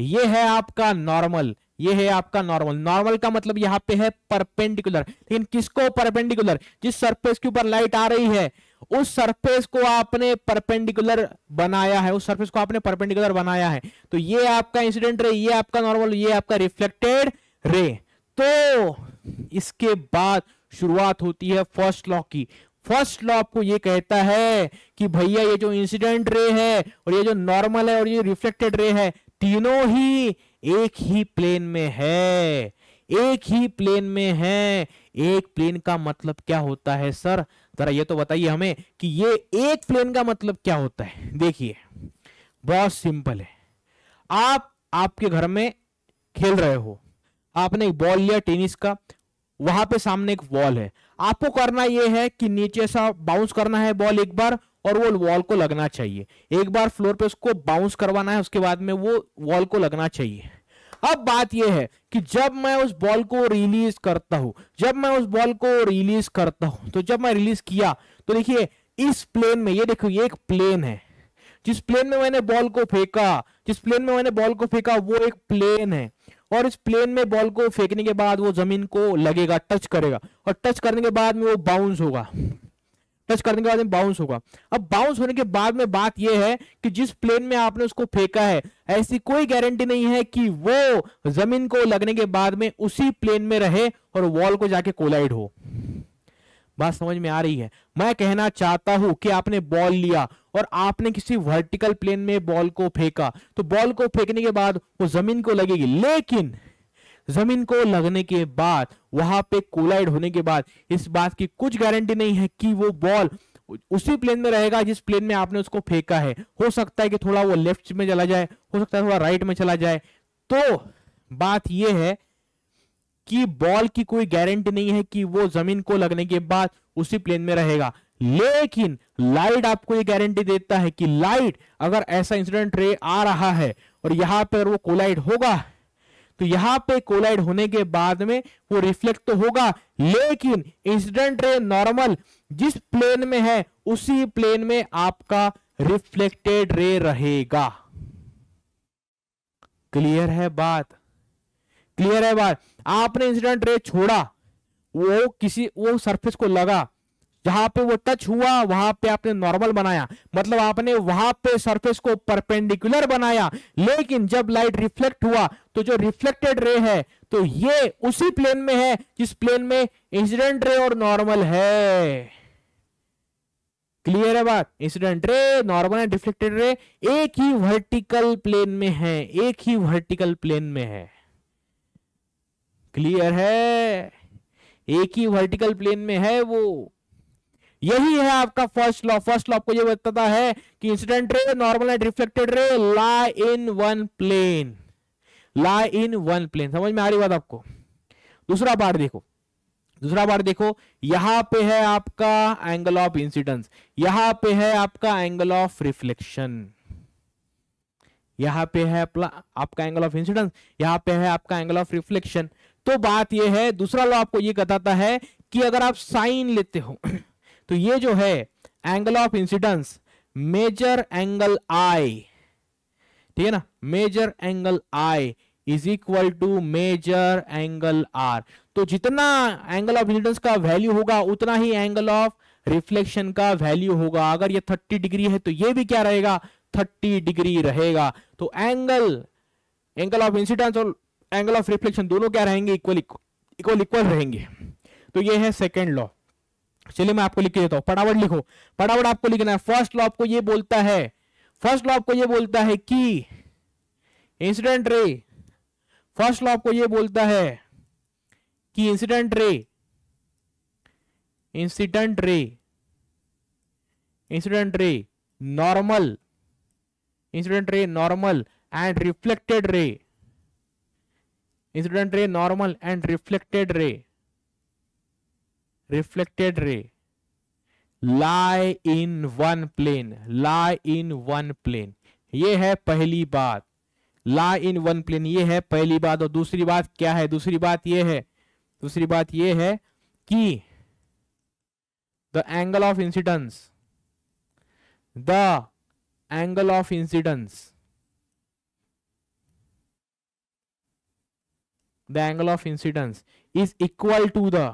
ये है आपका नॉर्मल ये है आपका नॉर्मल नॉर्मल का मतलब यहाँ पे है परपेंडिकुलर लेकिन किसको परपेंडिकुलर जिस सरफेस के ऊपर लाइट आ रही है उस सरफेस को आपने परपेंडिकुलर बनाया है उस सरफेस को आपने परपेंडिकुलर बनाया है तो ये आपका इंसिडेंट रे ये आपका नॉर्मल ये आपका रिफ्लेक्टेड रे तो इसके बाद शुरुआत होती है फर्स्ट लॉ की फर्स्ट लॉ आपको ये कहता है कि भैया ये जो इंसिडेंट रे है और ये जो नॉर्मल है और ये रिफ्लेक्टेड रे है तीनों ही एक ही प्लेन में है एक ही प्लेन में है एक प्लेन का मतलब क्या होता है सर जरा ये तो बताइए हमें कि ये एक प्लेन का मतलब क्या होता है देखिए बहुत सिंपल है आप आपके घर में खेल रहे हो आपने एक बॉल लिया टेनिस का वहां पे सामने एक वॉल है आपको करना यह है कि नीचे सा बाउंस करना है बॉल एक बार और वो वॉल को लगना चाहिए एक बार फ्लोर पे उसको बाउंस करवाना है उसके बाद में वो वॉल को लगना चाहिए अब बात यह है कि जब मैं उस बॉल को रिलीज करता हूं जब मैं उस बॉल को रिलीज करता हूं तो जब मैं रिलीज किया तो देखिए इस प्लेन में ये देखो ये एक प्लेन है जिस प्लेन में मैंने बॉल को फेंका जिस प्लेन में मैंने बॉल को फेंका वो एक प्लेन है और इस प्लेन में बॉल को फेंकने के बाद वो जमीन को लगेगा टच करेगा और टच करने के बाद में वो बाउंस होगा टच करने के बाद में बाउंस होगा अब बाउंस होने के बाद में बात यह है कि जिस प्लेन में आपने उसको फेंका है ऐसी कोई गारंटी नहीं है कि वो जमीन को लगने के बाद में उसी प्लेन में रहे और वॉल को जाके कोलाइड हो बात समझ में आ रही है मैं कहना चाहता हूं कि आपने बॉल लिया और आपने किसी वर्टिकल प्लेन में बॉल को फेंका तो बॉल को फेंकने के बाद वो जमीन को लगेगी लेकिन जमीन को लगने के बाद वहां पे कोलाइड होने के बाद इस बात की कुछ गारंटी नहीं है कि वो बॉल उसी प्लेन में रहेगा जिस प्लेन में आपने उसको फेंका है हो सकता है कि थोड़ा वो लेफ्ट में चला जाए हो सकता है थोड़ा राइट में चला जाए तो बात यह है कि बॉल की कोई गारंटी नहीं है कि वो जमीन को लगने के बाद उसी प्लेन में रहेगा लेकिन लाइट आपको ये गारंटी देता है कि लाइट अगर ऐसा इंसिडेंट रे आ रहा है और यहां पर वो कोलाइड होगा तो यहां पे कोलाइड होने के बाद में वो रिफ्लेक्ट तो होगा लेकिन इंसिडेंट रे नॉर्मल जिस प्लेन में है उसी प्लेन में आपका रिफ्लेक्टेड रे रहेगा क्लियर है बात क्लियर है बात आपने इंसिडेंट रे छोड़ा वो किसी वो सरफेस को लगा जहां पे वो टच हुआ वहां पे आपने नॉर्मल बनाया मतलब आपने वहां पे सरफेस को परपेंडिकुलर बनाया लेकिन जब लाइट रिफ्लेक्ट हुआ तो जो रिफ्लेक्टेड रे है तो ये उसी प्लेन में है जिस प्लेन में इंसिडेंट रे और नॉर्मल है क्लियर है बात incident ray normal and reflected रे एक ही वर्टिकल प्लेन में है एक ही वर्टिकल प्लेन में है क्लियर है एक ही वर्टिकल प्लेन में है वो यही है आपका फर्स्ट लॉ फर्स्ट लॉ आपको ये बताता है कि incident ray normal and reflected ray lie in one plane lie in one plane समझ में आ रही बात आपको दूसरा पार्ट देखो दूसरा बार देखो यहां पे है आपका एंगल ऑफ इंसिडेंस यहां पे है आपका एंगल ऑफ रिफ्लेक्शन यहां पे है आपका एंगल ऑफ इंसिडेंस यहां पे है आपका एंगल ऑफ रिफ्लेक्शन तो बात यह है दूसरा लॉ आपको ये बताता है कि अगर आप साइन लेते हो तो ये जो है angle of incidence measure angle I ठीक है ना measure angle I is equal to measure angle R तो जितना एंगल ऑफ इंसिडेंस का वैल्यू होगा उतना ही एंगल ऑफ रिफ्लेक्शन का वैल्यू होगा अगर ये 30 डिग्री है तो ये भी क्या रहेगा 30 डिग्री रहेगा तो एंगल एंगल ऑफ इंसिडेंस और एंगल ऑफ रिफ्लेक्शन दोनों क्या रहेंगे इक्वल इक्वल इक्वल रहेंगे तो ये है सेकेंड लॉ चलिए मैं आपको लिख के देता हूँ फटाफट लिखो फटाफट आपको लिखना है फर्स्ट लॉ आपको ये बोलता है फर्स्ट लॉ आपको ये बोलता है कि इंसिडेंट रे फर्स्ट लॉ आपको ये बोलता है कि incident ray incident ray incident ray normal incident ray normal and reflected ray incident ray normal and reflected ray reflected ray lie in one plane lie in one plane ये है पहली बात ला in one plane ये है पहली बात और दूसरी बात क्या है दूसरी बात ये है दूसरी बात ये है कि the angle of incidence the angle of incidence the angle of incidence is equal to the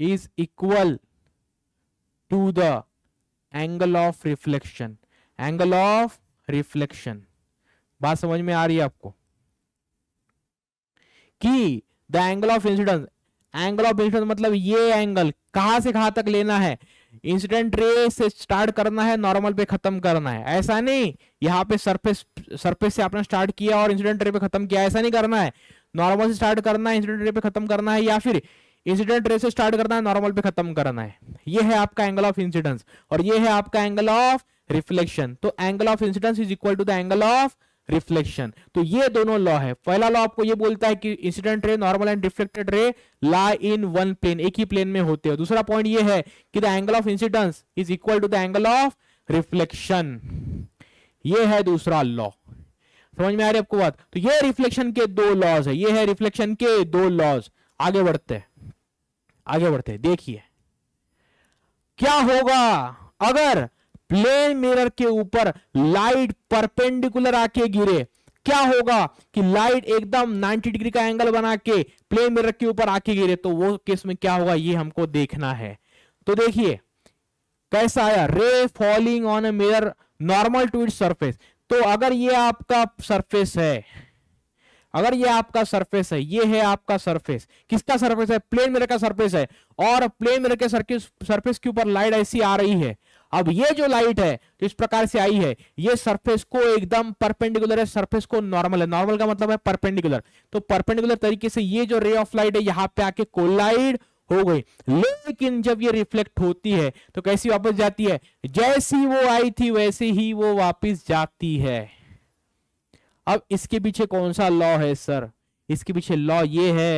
is equal to the angle of reflection angle of reflection बात समझ में आ रही है आपको कि the angle of incidence angle of incidence मतलब ये एंगल कहां से कहां तक लेना है इंसिडेंट रे से स्टार्ट करना है नॉर्मल पे खत्म करना है ऐसा नहीं यहाँ पे सरफेस सरफेस से आपने स्टार्ट किया और इंसिडेंट रे पे खत्म किया ऐसा नहीं करना है नॉर्मल से स्टार्ट करना है इंसिडेंट रे पे खत्म करना है या फिर इंसिडेंट रे से स्टार्ट करना है नॉर्मल पे खत्म करना है ये है आपका एंगल ऑफ इंसिडेंस और ये है आपका एंगल ऑफ रिफ्लेक्शन तो angle of incidence is equal to the angle of reflection तो ये दोनों लॉ है पहला लॉ आपको ये बोलता है कि incident ray normal and reflected ray lie in one plane एक ही प्लेन में होते हैं दूसरा पॉइंट ये है कि the angle of incidence is equal to the angle of reflection ये है दूसरा लॉ समझ में आ रही है आपको बात तो ये रिफ्लेक्शन के दो लॉज है ये है रिफ्लेक्शन के दो लॉज आगे बढ़ते हैं आगे बढ़ते हैं देखिए क्या होगा अगर प्लेन मिरर के ऊपर लाइट परपेंडिकुलर आके गिरे क्या होगा कि लाइट एकदम 90 डिग्री का एंगल बना के प्लेन मिरर के ऊपर आके गिरे तो वो केस में क्या होगा ये हमको देखना है तो देखिए कैसा आया ray falling on a mirror normal to it surface तो अगर ये आपका सरफेस है अगर ये आपका सरफेस है ये है आपका सरफेस किसका सरफेस है प्लेन मिरर का सरफेस है और प्लेन मिरर के सरफेस के ऊपर लाइट ऐसी आ रही है अब ये जो लाइट है जो इस प्रकार से आई है ये सरफेस को एकदम परपेंडिकुलर है सरफेस को नॉर्मल है नॉर्मल का मतलब है परपेंडिकुलर तो परपेंडिकुलर तरीके से ये जो रे ऑफ लाइट है यहाँ पे आके कोलाइड हो गई लेकिन जब ये रिफ्लेक्ट होती है तो कैसी वापस जाती है जैसी वो आई थी वैसे ही वो वापस जाती है अब इसके पीछे कौन सा लॉ है सर इसके पीछे लॉ ये है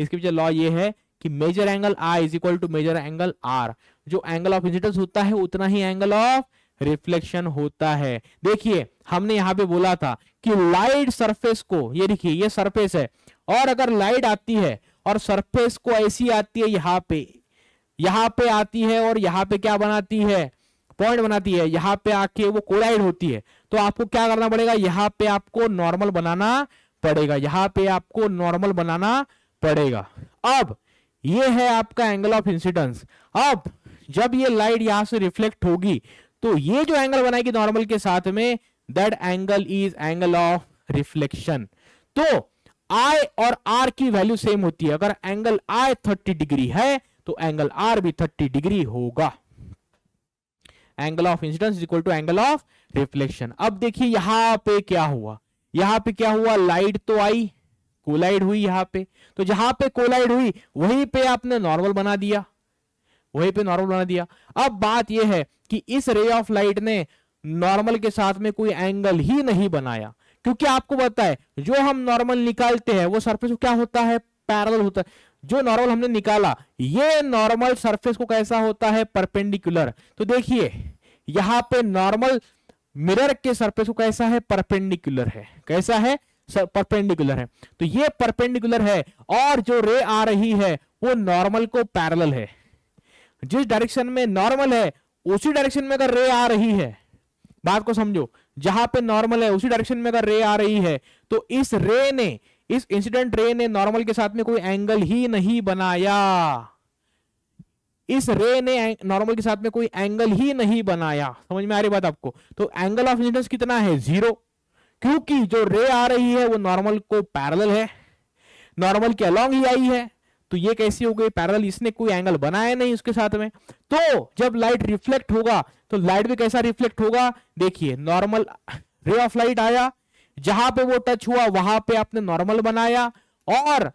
इसके पीछे लॉ ये है कि measure angle I is equal to measure angle R जो एंगल ऑफ इंसिडेंस होता है उतना ही एंगल ऑफ रिफ्लेक्शन होता है देखिए हमने यहां पे बोला था कि लाइट सरफेस को ये देखिए ये सरफेस है और अगर लाइट आती है और सरफेस को ऐसी आती है यहाँ पे यहां पे आती है और यहाँ पे क्या बनाती है पॉइंट बनाती है यहां पे आके वो कोलाइड होती है तो आपको क्या करना पड़ेगा यहाँ पे आपको नॉर्मल बनाना पड़ेगा यहाँ पे आपको नॉर्मल बनाना पड़ेगा अब ये है आपका एंगल ऑफ इंसिडेंस अब जब ये लाइट यहां से रिफ्लेक्ट होगी तो ये जो एंगल बनाएगी नॉर्मल के साथ में that angle is angle of reflection तो आई और आर की वैल्यू सेम होती है अगर एंगल आई थर्टी डिग्री है तो एंगल आर भी थर्टी डिग्री होगा angle of incidence is equal to angle of reflection अब देखिए यहां पे क्या हुआ यहां पे क्या हुआ लाइट तो आई कोलाइड हुई यहां पे तो जहां पे कोलाइड हुई वहीं पे आपने नॉर्मल बना दिया वहीं पे नॉर्मल बना दिया अब बात यह है कि इस रे ऑफ लाइट ने नॉर्मल के साथ में कोई एंगल ही नहीं बनाया क्योंकि आपको पता है जो हम नॉर्मल निकालते हैं वो सरफेस क्या होता है पैरल होता है जो नॉर्मल हमने निकाला ये नॉर्मल सरफेस को कैसा होता है परपेंडिकुलर तो देखिए यहां पे नॉर्मल मिरर के सरफेस को कैसा है परपेंडिकुलर है कैसा है परपेंडिकुलर है तो ये परपेंडिकुलर है और जो रे आ रही है वो नॉर्मल को पैरल है जिस डायरेक्शन में नॉर्मल है उसी डायरेक्शन में अगर रे आ रही है बात को समझो जहां पे नॉर्मल है उसी डायरेक्शन में अगर रे आ रही है तो इस रे ने इस इंसिडेंट रे ने नॉर्मल के साथ में कोई एंगल ही नहीं बनाया इस रे ने नॉर्मल के साथ में कोई एंगल ही नहीं बनाया समझ में आ रही बात आपको तो एंगल ऑफ इंसिडेंस कितना है जीरो क्योंकि जो रे आ रही है वो नॉर्मल को पैरल है नॉर्मल के अलॉन्ग ही आई है तो ये कैसी हो गई पैरल इसने कोई एंगल बनाया नहीं उसके साथ में तो जब लाइट रिफ्लेक्ट होगा तो लाइट भी कैसा रिफ्लेक्ट होगा देखिए नॉर्मल रे ऑफ लाइट आया जहां पे वो टच हुआ वहां पे आपने नॉर्मल बनाया और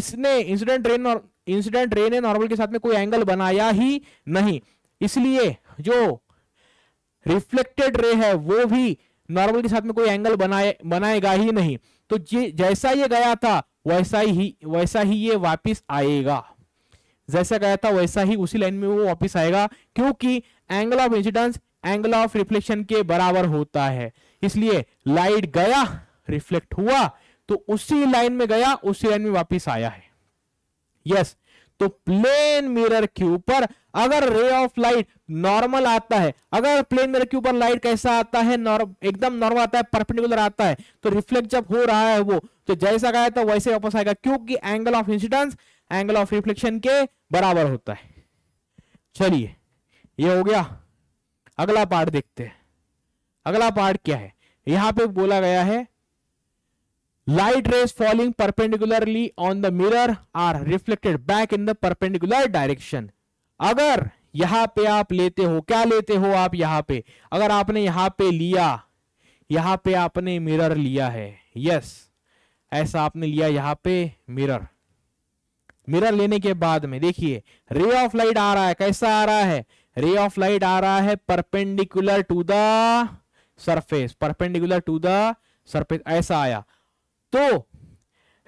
इसने इंसिडेंट रेन और इंसिडेंट रे ने नॉर्मल के साथ में कोई एंगल बनाया ही नहीं इसलिए जो रिफ्लेक्टेड रे है वो भी नॉर्मल के साथ में कोई एंगल बनाए बनाएगा ही नहीं तो जैसा ये गया था वैसा ही वैसा ही ये वापस आएगा जैसा गया था वैसा ही उसी लाइन में वो वापस आएगा क्योंकि angle of incidence angle of reflection के बराबर होता है इसलिए लाइट गया रिफ्लेक्ट हुआ तो उसी लाइन में गया उसी लाइन में वापस आया है यस yes, तो प्लेन मिरर के ऊपर अगर रे ऑफ लाइट नॉर्मल आता है अगर प्लेन मिरर के ऊपर लाइट कैसा आता है एकदम नॉर्मल आता है परपेंडिकुलर आता है तो रिफ्लेक्ट जब हो रहा है वो तो जैसा गया था वैसे वापस आएगा क्योंकि angle of incidence angle of reflection के बराबर होता है चलिए ये हो गया अगला पार्ट देखते हैं अगला पार्ट क्या है यहां पे बोला गया है light rays falling perpendicularly on the mirror are reflected back in the perpendicular direction अगर यहां पे आप लेते हो क्या लेते हो आप यहां पे अगर आपने यहां पे लिया यहां पे आपने मिरर लिया है यस ऐसा आपने लिया यहां पे मिरर मिरर लेने के बाद में देखिए रे ऑफ लाइट आ रहा है कैसा आ रहा है रे ऑफ लाइट आ रहा है perpendicular to the surface perpendicular to the surface ऐसा आया तो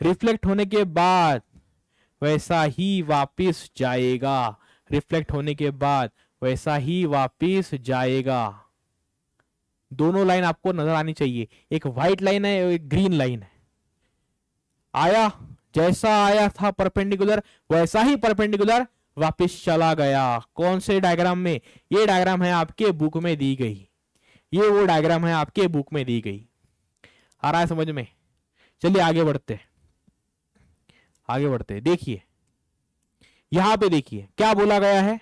रिफ्लेक्ट होने के बाद वैसा ही वापस जाएगा रिफ्लेक्ट होने के बाद वैसा ही वापस जाएगा दोनों लाइन आपको नजर आनी चाहिए एक व्हाइट लाइन है एक ग्रीन लाइन है आया जैसा आया था परपेंडिकुलर वैसा ही परपेंडिकुलर वापस चला गया कौन से डायग्राम में ये डायग्राम है आपके बुक में दी गई ये वो डायग्राम है आपके बुक में दी गई आ रहा है समझ में चलिए आगे बढ़ते आगे बढ़ते देखिए यहां पे देखिए क्या बोला गया है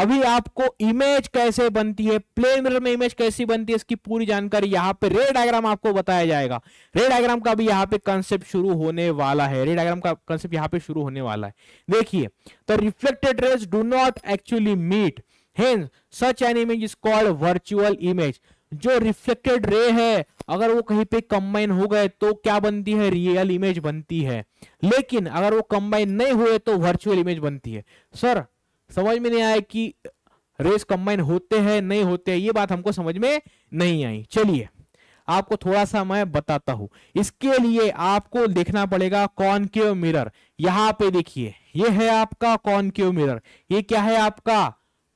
अभी आपको इमेज कैसे बनती है प्लेन मिरर में इमेज कैसी बनती है इसकी पूरी जानकारी यहां पे रे डायग्राम आपको बताया जाएगा रे डायग्राम का भी यहां पे कंसेप्ट शुरू होने वाला है रे डायग्राम का कंसेप्ट यहां पे शुरू होने वाला है देखिए the reflected rays do not actually meet Hence, such an image is called virtual image. जो रिफ्लेक्टेड रे है अगर वो कहीं पे कंबाइन हो गए तो क्या बनती है रियल इमेज बनती है लेकिन अगर वो कंबाइन नहीं हुए तो वर्चुअल इमेज बनती है सर समझ में नहीं आया कि रेस कंबाइन होते हैं नहीं होते हैं ये बात हमको समझ में नहीं आई चलिए आपको थोड़ा सा मैं बताता हूं इसके लिए आपको देखना पड़ेगा कॉनकेव मिरर यहां पे देखिए ये है आपका कॉनकेव मिरर ये क्या है आपका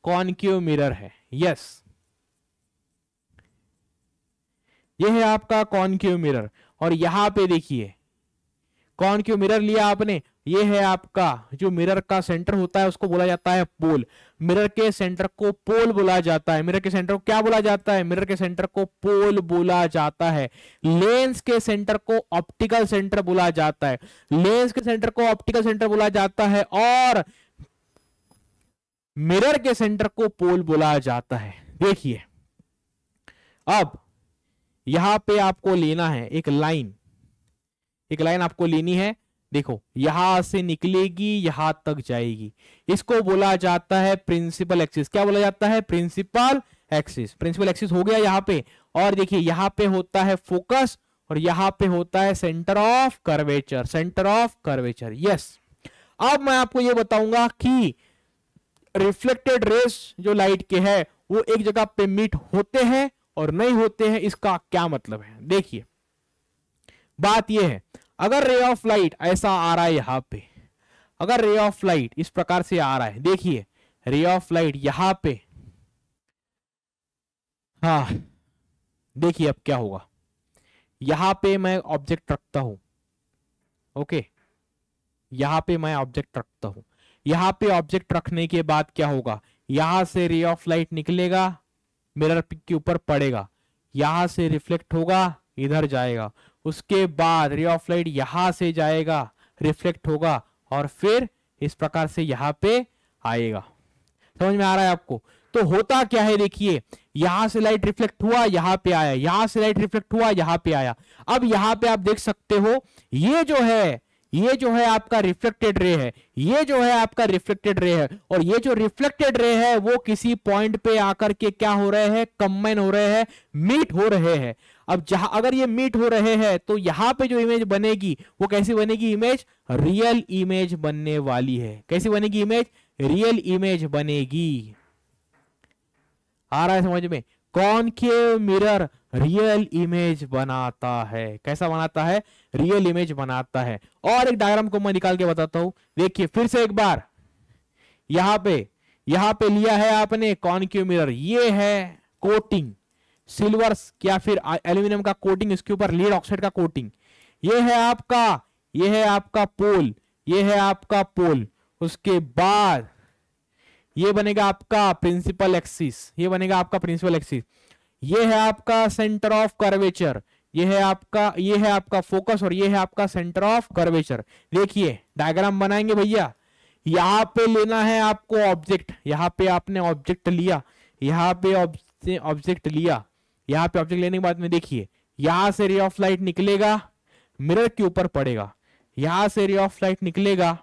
कॉनक्यू मिरर है यस यह है आपका कॉनक्यू मिरर और यहां पे देखिए कॉन्क्यू मिरर लिया आपने ये है आपका जो मिरर का सेंटर होता है उसको बोला जाता है पोल मिरर के सेंटर को पोल बोला जाता है मिरर के सेंटर को क्या बोला जाता है मिरर के सेंटर को पोल बोला जाता है लेंस के सेंटर को ऑप्टिकल सेंटर बोला जाता है लेंस के सेंटर को ऑप्टिकल सेंटर बोला जाता है और मिरर के सेंटर को पोल बोला जाता है देखिए अब यहां पे आपको लेना है एक लाइन एक लाइन आपको लेनी है देखो यहां से निकलेगी यहां तक जाएगी इसको बोला जाता है प्रिंसिपल एक्सिस क्या बोला जाता है प्रिंसिपल एक्सिस प्रिंसिपल एक्सिस हो गया यहां पे और देखिए यहां पे होता है फोकस और यहां पे होता है centre of curvature centre of curvature yes अब मैं आपको यह बताऊंगा कि रिफ्लेक्टेड रेस जो लाइट के है वो एक जगह पे मीट होते हैं और नहीं होते हैं इसका क्या मतलब है देखिए बात यह है अगर रे ऑफ लाइट ऐसा आ रहा है यहां पे अगर रे ऑफ लाइट इस प्रकार से आ रहा है देखिए रे ऑफ लाइट यहां पे हाँ देखिए अब क्या होगा यहां पे मैं ऑब्जेक्ट रखता हूं ओके यहां पे मैं ऑब्जेक्ट रखता हूं यहाँ पे ऑब्जेक्ट रखने के बाद क्या होगा यहां से रे ऑफ लाइट निकलेगा मिरर के ऊपर पड़ेगा यहां से रिफ्लेक्ट होगा इधर जाएगा उसके बाद रे ऑफ लाइट यहां से जाएगा रिफ्लेक्ट होगा और फिर इस प्रकार से यहाँ पे आएगा समझ में आ रहा है आपको तो होता क्या है देखिए यहां से लाइट रिफ्लेक्ट हुआ यहां पे आया यहां से लाइट रिफ्लेक्ट हुआ यहां पे आया अब यहां पे आप देख सकते हो ये जो है ये जो है आपका रिफ्लेक्टेड रे है ये जो है आपका रिफ्लेक्टेड रे है और ये जो रिफ्लेक्टेड रे है वो किसी पॉइंट पे आकर के क्या हो रहे हैं कम्बाइन हो रहे हैं मीट हो रहे हैं अब जहां अगर ये मीट हो रहे हैं तो यहां पे जो इमेज बनेगी वो कैसी बनेगी इमेज रियल इमेज बनने वाली है कैसी बनेगी इमेज रियल इमेज बनेगी आ रहा है समझ में कौन के मिरर रियल इमेज बनाता है कैसा बनाता है रियल इमेज बनाता है और एक डायग्राम को मैं निकाल के बताता हूं देखिए फिर से एक बार यहां पे यहां पे लिया है आपने कौन क्यू मिरर ये है कोटिंग सिल्वर या फिर एल्यूमिनियम का कोटिंग इसके ऊपर लीड ऑक्साइड का कोटिंग ये है आपका ये है आपका पोल ये है आपका पोल उसके बाद ये बनेगा आपका प्रिंसिपल एक्सिस ये बनेगा आपका प्रिंसिपल एक्सिस ये है आपका सेंटर ऑफ कर्वेचर ये है आपका ये है आपका फोकस और ये है आपका सेंटर ऑफ कर्वेचर देखिए डायग्राम बनाएंगे भैया यहाँ पे लेना है आपको ऑब्जेक्ट यहाँ पे आपने ऑब्जेक्ट लिया यहाँ पे ऑब्जेक्ट लिया यहाँ पे ऑब्जेक्ट लेने के बाद में देखिए यहाँ से रे ऑफ लाइट निकलेगा मिरर के ऊपर पड़ेगा यहाँ से रे ऑफ लाइट निकलेगा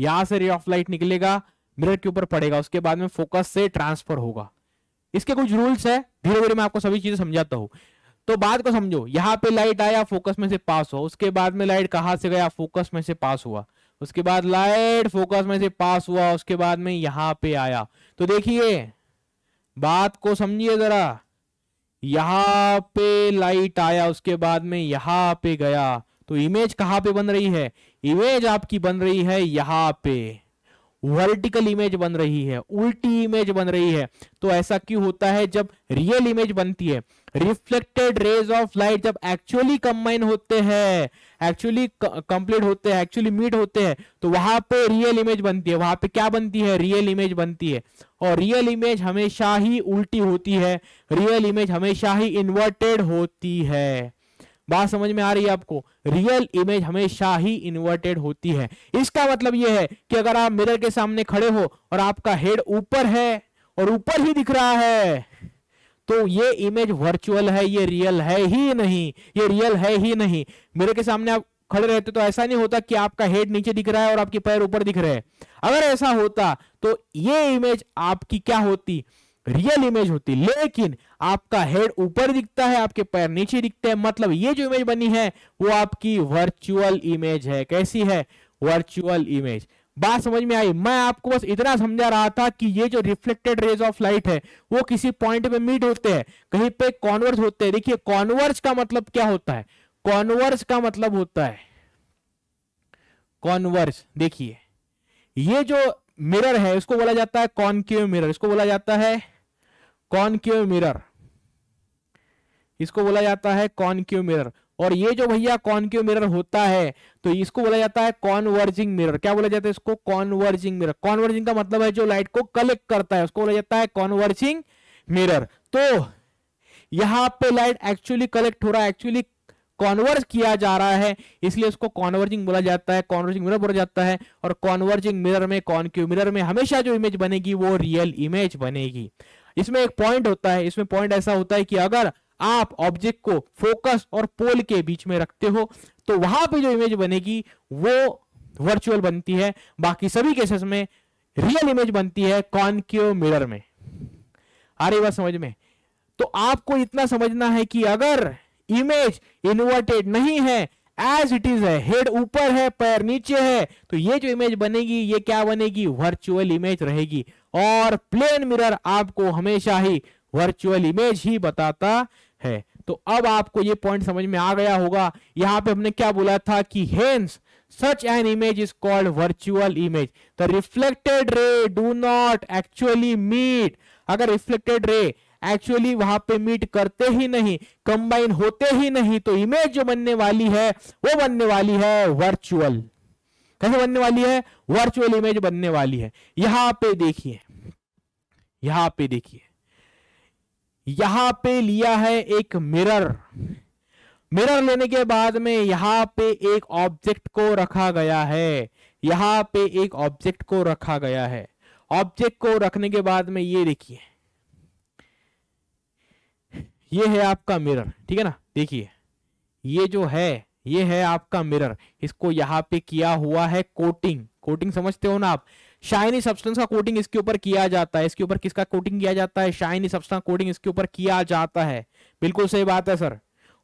यहां से रे ऑफ लाइट निकलेगा मिरर के ऊपर पड़ेगा उसके बाद में फोकस से ट्रांसफर होगा इसके कुछ रूल्स है धीरे धीरे मैं आपको सभी चीजें समझाता हूँ तो बात को समझो यहाँ पे लाइट आया फोकस में से पास हुआ उसके बाद में लाइट कहां से गया फोकस में से पास हुआ उसके बाद लाइट फोकस में से पास हुआ उसके बाद में यहां पे आया तो देखिए बात को समझिए जरा यहां पे लाइट आया उसके बाद में यहां पे गया तो इमेज कहां पे बन रही है इमेज आपकी बन रही है यहां पे वर्टिकल इमेज बन रही है उल्टी इमेज बन रही है तो ऐसा क्यों होता है जब रियल इमेज बनती है रिफ्लेक्टेड रेज ऑफ लाइट जब एक्चुअली कंबाइन होते हैं एक्चुअली कंप्लीट होते हैं एक्चुअली मीट होते हैं तो वहां पे रियल इमेज बनती है वहां पे क्या बनती है रियल इमेज बनती है और रियल इमेज हमेशा ही उल्टी होती है रियल इमेज हमेशा ही इन्वर्टेड होती है बात समझ में आ रही है आपको रियल इमेज हमेशा ही इन्वर्टेड होती है इसका मतलब यह है कि अगर आप मिरर के सामने खड़े हो और आपका हेड ऊपर है और ऊपर ही दिख रहा है तो ये इमेज वर्चुअल है ये रियल है ही नहीं ये रियल है ही नहीं मिरर के सामने आप खड़े रहते तो ऐसा नहीं होता कि आपका हेड नीचे दिख रहा है और आपके पैर ऊपर दिख रहे हैं अगर ऐसा होता तो ये इमेज आपकी क्या होती रियल इमेज होती लेकिन आपका हेड ऊपर दिखता है आपके पैर नीचे दिखते हैं मतलब ये जो इमेज बनी है वो आपकी वर्चुअल इमेज है कैसी है वर्चुअल इमेज बात समझ में आई मैं आपको बस इतना समझा रहा था कि ये जो रिफ्लेक्टेड रेज ऑफ लाइट है वो किसी पॉइंट पे मीट होते हैं कहीं पे कॉन्वर्स होते हैं देखिए कॉन्वर्स का मतलब क्या होता है कॉन्वर्स का मतलब होता है कॉन्वर्स देखिए ये जो मिरर है उसको बोला जाता है कॉनक्यू मिरर इसको बोला जाता है कॉनकेव मिरर इसको बोला जाता है कॉनकेव मिरर और ये जो भैया कॉनकेव मिरर होता है तो इसको बोला जाता है कॉनवर्जिंग मिरर क्या बोला जाता है इसको कॉनवर्जिंग मिरर कॉनवर्जिंग का मतलब है जो लाइट को कलेक्ट करता है उसको बोला जाता है कॉनवर्जिंग मिरर तो यहां पे लाइट एक्चुअली कलेक्ट हो रहा है एक्चुअली कॉन्वर्ज किया जा रहा है इसलिए उसको कॉन्वर्जिंग बोला जाता है कॉन्वर्जिंग मिरर बोला जाता है और कॉन्वर्जिंग मिरर में कॉनक्यू मिरर में हमेशा जो इमेज बनेगी वो रियल इमेज बनेगी इसमें एक पॉइंट होता है इसमें पॉइंट ऐसा होता है कि अगर आप ऑब्जेक्ट को फोकस और पोल के बीच में रखते हो तो वहां पे जो इमेज बनेगी वो वर्चुअल बनती है बाकी सभी केसेस में रियल इमेज बनती है कॉन्क्यू मिरर में आ रही बात समझ में तो आपको इतना समझना है कि अगर इमेज इन्वर्टेड नहीं है एज इट इज है हेड ऊपर है पैर नीचे है तो ये जो इमेज बनेगी ये क्या बनेगी वर्चुअल इमेज रहेगी और प्लेन मिरर आपको हमेशा ही वर्चुअल इमेज ही बताता है तो अब आपको ये पॉइंट समझ में आ गया होगा यहाँ पे हमने क्या बोला था कि hence such an image is called virtual image the reflected ray do not actually meet अगर रिफ्लेक्टेड रे एक्चुअली वहां पे मीट करते ही नहीं कंबाइन होते ही नहीं तो इमेज जो बनने वाली है वो बनने वाली है वर्चुअल कैसे बनने वाली है वर्चुअल इमेज बनने वाली है यहां पे देखिए यहां पे देखिए यहां पे लिया है एक मिरर मिरर लेने के बाद में यहां पे एक ऑब्जेक्ट को रखा गया है यहां पे एक ऑब्जेक्ट को रखा गया है ऑब्जेक्ट को रखने के बाद में ये देखिए ये है आपका मिरर ठीक है ना देखिए ये जो है ये है आपका मिरर इसको यहाँ पे किया हुआ है कोटिंग कोटिंग समझते हो ना आप शाइनी सब्सटेंस का कोटिंग इसके ऊपर किया जाता है इसके ऊपर किसका कोटिंग किया जाता है शाइनी सब्सटेंस कोटिंग इसके ऊपर किया जाता है बिल्कुल सही बात है सर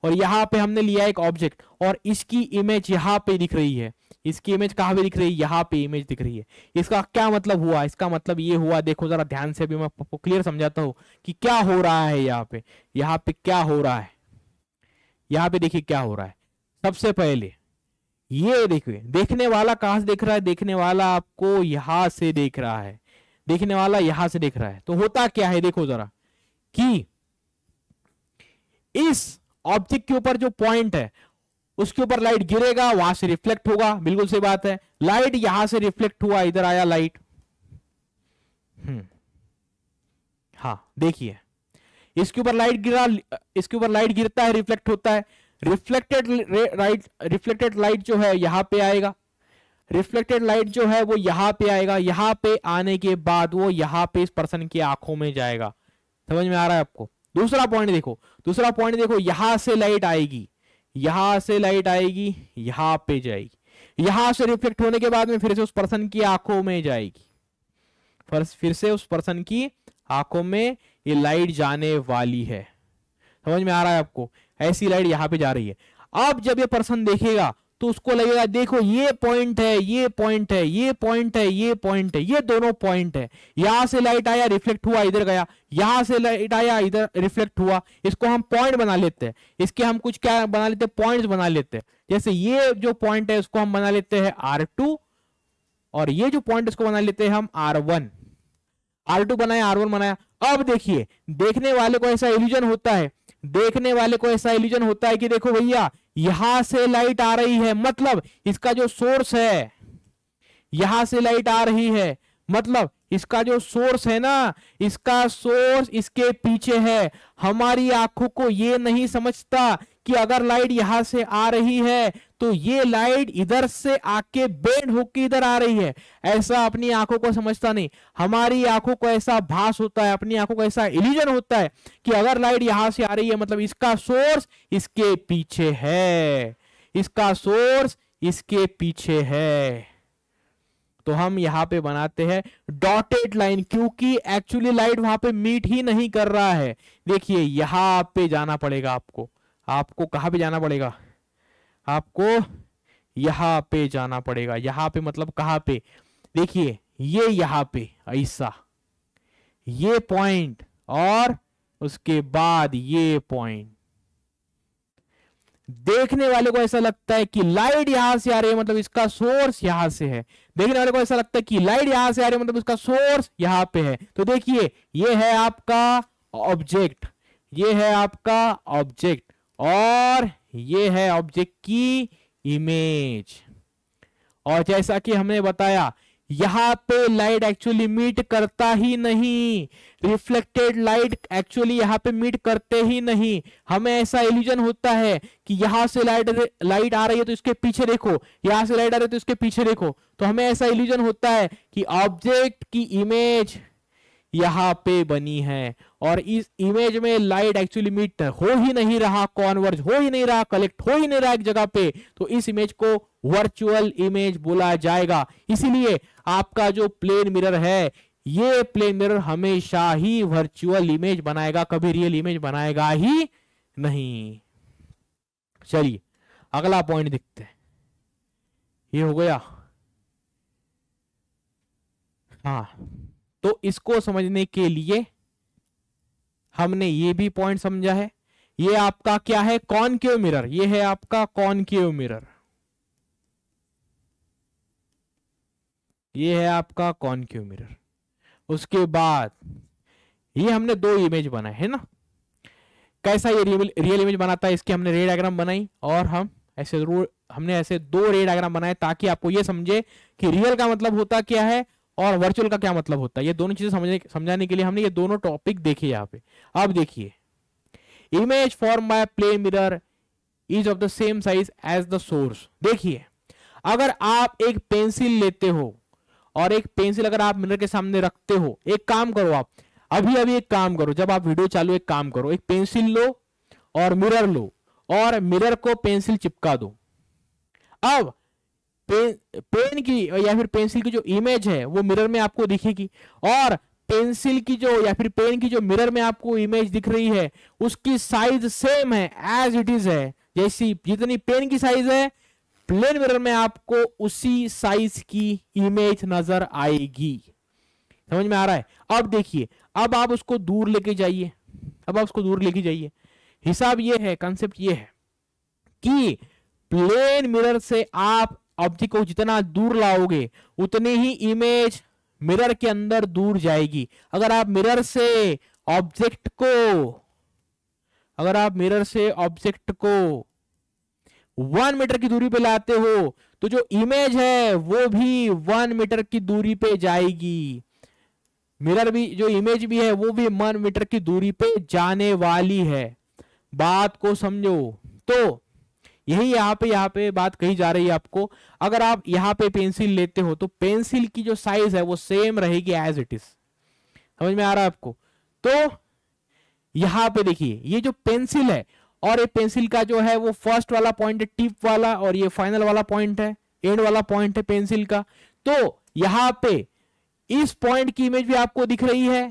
और यहाँ पे हमने लिया एक ऑब्जेक्ट और इसकी इमेज यहाँ पे दिख रही है इसकी इमेज कहाँ पे दिख रही है यहाँ पे इमेज दिख रही है इसका क्या मतलब हुआ इसका मतलब ये हुआ देखो जरा ध्यान से भी मैं आपको क्लियर समझाता हूँ कि क्या हो रहा है यहाँ पे यहाँ पे क्या हो रहा है यहाँ पे देखिए क्या हो रहा है सबसे पहले ये देखिए देखने वाला कहां से देख रहा है देखने वाला आपको यहां से देख रहा है देखने वाला यहां से देख रहा है तो होता क्या है देखो जरा कि इस ऑब्जेक्ट के ऊपर जो पॉइंट है उसके ऊपर लाइट गिरेगा वहां से रिफ्लेक्ट होगा बिल्कुल सही बात है लाइट यहां से रिफ्लेक्ट हुआ इधर आया लाइट हम्म, हाँ देखिए इसके ऊपर लाइट गिरा इसके ऊपर लाइट गिरता है रिफ्लेक्ट होता है रिफ्लेक्टेड राइट रिफ्लेक्टेड लाइट जो है यहां पे आएगा रिफ्लेक्टेड लाइट जो है वो यहां पे आएगा यहां पे आने के बाद वो यहां पे इस पर्सन की आंखों में जाएगा समझ में आ रहा है आपको दूसरा पॉइंट देखो दूसरा पॉइंट देखो यहां से लाइट आएगी यहां से लाइट आएगी यहां पे जाएगी यहां से रिफ्लेक्ट होने के बाद में फिर से उस पर्सन की आंखों में जाएगी फिर से उस पर्सन की आंखों में ये लाइट जाने वाली है समझ में आ रहा है आपको ऐसी लाइट यहाँ पे जा रही है अब जब ये पर्सन देखेगा तो उसको लगेगा देखो ये पॉइंट है ये पॉइंट है ये पॉइंट है ये पॉइंट है ये दोनों पॉइंट है यहां से लाइट आया रिफ्लेक्ट हुआ इधर गया यहां से लाइट आया इधर रिफ्लेक्ट हुआ इसको हम पॉइंट बना लेते हैं इसके हम कुछ क्या बना लेते हैं पॉइंट्स बना लेते हैं जैसे ये जो पॉइंट है इसको हम बना लेते हैं आर टू और ये जो पॉइंट इसको बना लेते हैं हम आर वन आर टू बनाया आर वन बनाया अब देखिए देखने वाले को ऐसा इल्यूजन होता है देखने वाले को ऐसा इल्यूजन होता है कि देखो भैया यहां से लाइट आ रही है मतलब इसका जो सोर्स है यहां से लाइट आ रही है मतलब इसका जो सोर्स है ना इसका सोर्स इसके पीछे है हमारी आंखों को यह नहीं समझता कि अगर लाइट यहां से आ रही है तो ये लाइट इधर से आके बेंड होकर इधर आ रही है ऐसा अपनी आंखों को समझता नहीं हमारी आंखों को ऐसा भास होता है अपनी आंखों को ऐसा इलिजन होता है कि अगर लाइट यहां से आ रही है मतलब इसका सोर्स इसके पीछे है इसका सोर्स इसके पीछे है तो हम यहां पे बनाते हैं डॉटेड लाइन क्योंकि एक्चुअली लाइट वहां पे मीट ही नहीं कर रहा है देखिए यहां पे जाना पड़ेगा आपको आपको कहाँ पे जाना पड़ेगा आपको यहाँ पे जाना पड़ेगा यहाँ पे मतलब कहाँ पे देखिए ये यहाँ पे ऐसा ये पॉइंट और उसके बाद ये पॉइंट देखने वाले को ऐसा लगता है कि लाइट यहां से आ रही है मतलब इसका सोर्स यहां से है देखने वाले को ऐसा लगता है कि लाइट यहां से आ रही है मतलब इसका सोर्स यहां पे है तो देखिए ये है आपका ऑब्जेक्ट ये है आपका ऑब्जेक्ट और ये है ऑब्जेक्ट की इमेज और जैसा कि हमने बताया यहाँ पे लाइट एक्चुअली मीट करता ही नहीं रिफ्लेक्टेड लाइट एक्चुअली यहाँ पे मीट करते ही नहीं हमें ऐसा इल्यूजन होता है कि यहां से लाइट लाइट आ रही है तो इसके पीछे देखो यहां से लाइट आ रही है तो इसके पीछे देखो तो हमें ऐसा इल्यूजन होता है कि ऑब्जेक्ट की इमेज यहाँ पे बनी है और इस इमेज में लाइट एक्चुअली मीट हो ही नहीं रहा कॉन्वर्ज हो ही नहीं रहा कलेक्ट हो ही नहीं रहा एक जगह पे तो इस इमेज को वर्चुअल इमेज बोला जाएगा इसीलिए आपका जो प्लेन मिरर है ये प्लेन मिरर हमेशा ही वर्चुअल इमेज बनाएगा कभी रियल इमेज बनाएगा ही नहीं चलिए अगला पॉइंट देखते हैं ये हो गया हाँ तो इसको समझने के लिए हमने ये भी पॉइंट समझा है ये आपका क्या है कॉनकेव मिरर ये है आपका कॉनकेव मिरर ये है आपका कॉनकेव मिरर उसके बाद ये हमने दो इमेज बनाए है ना कैसा ये रियल रियल इमेज बनाता है इसके हमने रे डायग्राम बनाई और हम ऐसे हमने ऐसे दो रे डायग्राम बनाए ताकि आपको ये समझे कि रियल का मतलब होता क्या है और वर्चुअल का क्या मतलब होता है ये दोनों चीजें समझने समझाने के लिए हमने ये दोनों टॉपिक देखे यहाँ पे अब देखिए image form by plane mirror is of the same size as the source देखिए अगर आप एक पेंसिल लेते हो और एक पेंसिल अगर आप मिरर के सामने रखते हो एक काम करो आप अभी अभी एक काम करो जब आप वीडियो चालू एक काम करो एक पेंसिल लो और मिरर लो और मिरर को पेंसिल चिपका दो अब पेन पेन की या फिर पेंसिल की जो इमेज है वो मिरर में आपको दिखेगी और पेंसिल की जो या फिर पेन की जो मिरर में आपको इमेज दिख रही है उसकी साइज सेम है एज इट इज है जैसी जितनी पेन की साइज है प्लेन मिरर में आपको उसी साइज की इमेज नजर आएगी समझ में आ रहा है अब देखिए अब आप उसको दूर लेके जाइए अब आप उसको दूर लेके जाइए हिसाब ये है कंसेप्ट ये है कि प्लेन मिरर से आप ऑब्जेक्ट को जितना दूर लाओगे उतनी ही इमेज मिरर के अंदर दूर जाएगी अगर आप मिरर से ऑब्जेक्ट को अगर आप मिरर से ऑब्जेक्ट को वन मीटर की दूरी पे लाते हो तो जो इमेज है वो भी वन मीटर की दूरी पे जाएगी मिरर भी जो इमेज भी है वो भी वन मीटर की दूरी पे जाने वाली है बात को समझो तो यही यहाँ पे यहाँ पे बात कही जा रही है आपको अगर आप यहाँ पे पेंसिल लेते हो तो पेंसिल की जो साइज है वो सेम रहेगी एज इट इज समझ में आ रहा है आपको तो यहाँ पे देखिए ये जो पेंसिल है और ये पेंसिल का जो है वो फर्स्ट वाला पॉइंट है टिप वाला और ये फाइनल वाला पॉइंट है एंड वाला पॉइंट है पेंसिल का तो यहाँ पे इस पॉइंट की इमेज भी आपको दिख रही है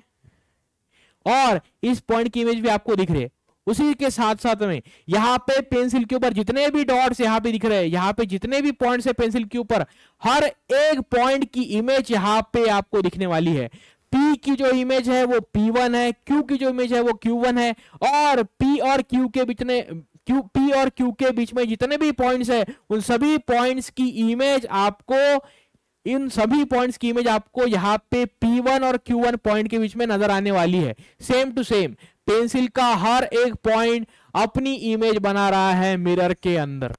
और इस पॉइंट की इमेज भी आपको दिख रही है उसी के साथ साथ में यहाँ पे पेंसिल के ऊपर जितने भी डॉट्स यहाँ पे दिख रहे हैं यहाँ पे जितने भी पॉइंट्स है पेंसिल के ऊपर हर एक पॉइंट की इमेज यहाँ पे आपको दिखने वाली है P की जो इमेज है वो P1 है Q की जो इमेज है वो Q1 है और P और Q के बीच में Q P और Q के बीच में जितने भी पॉइंट्स है उन सभी पॉइंट्स की इमेज आपको इन सभी पॉइंट्स की इमेज आपको यहाँ पे P1 और Q1 पॉइंट के बीच में नजर आने वाली है सेम टू सेम पेंसिल का हर एक पॉइंट अपनी इमेज बना रहा है मिरर के अंदर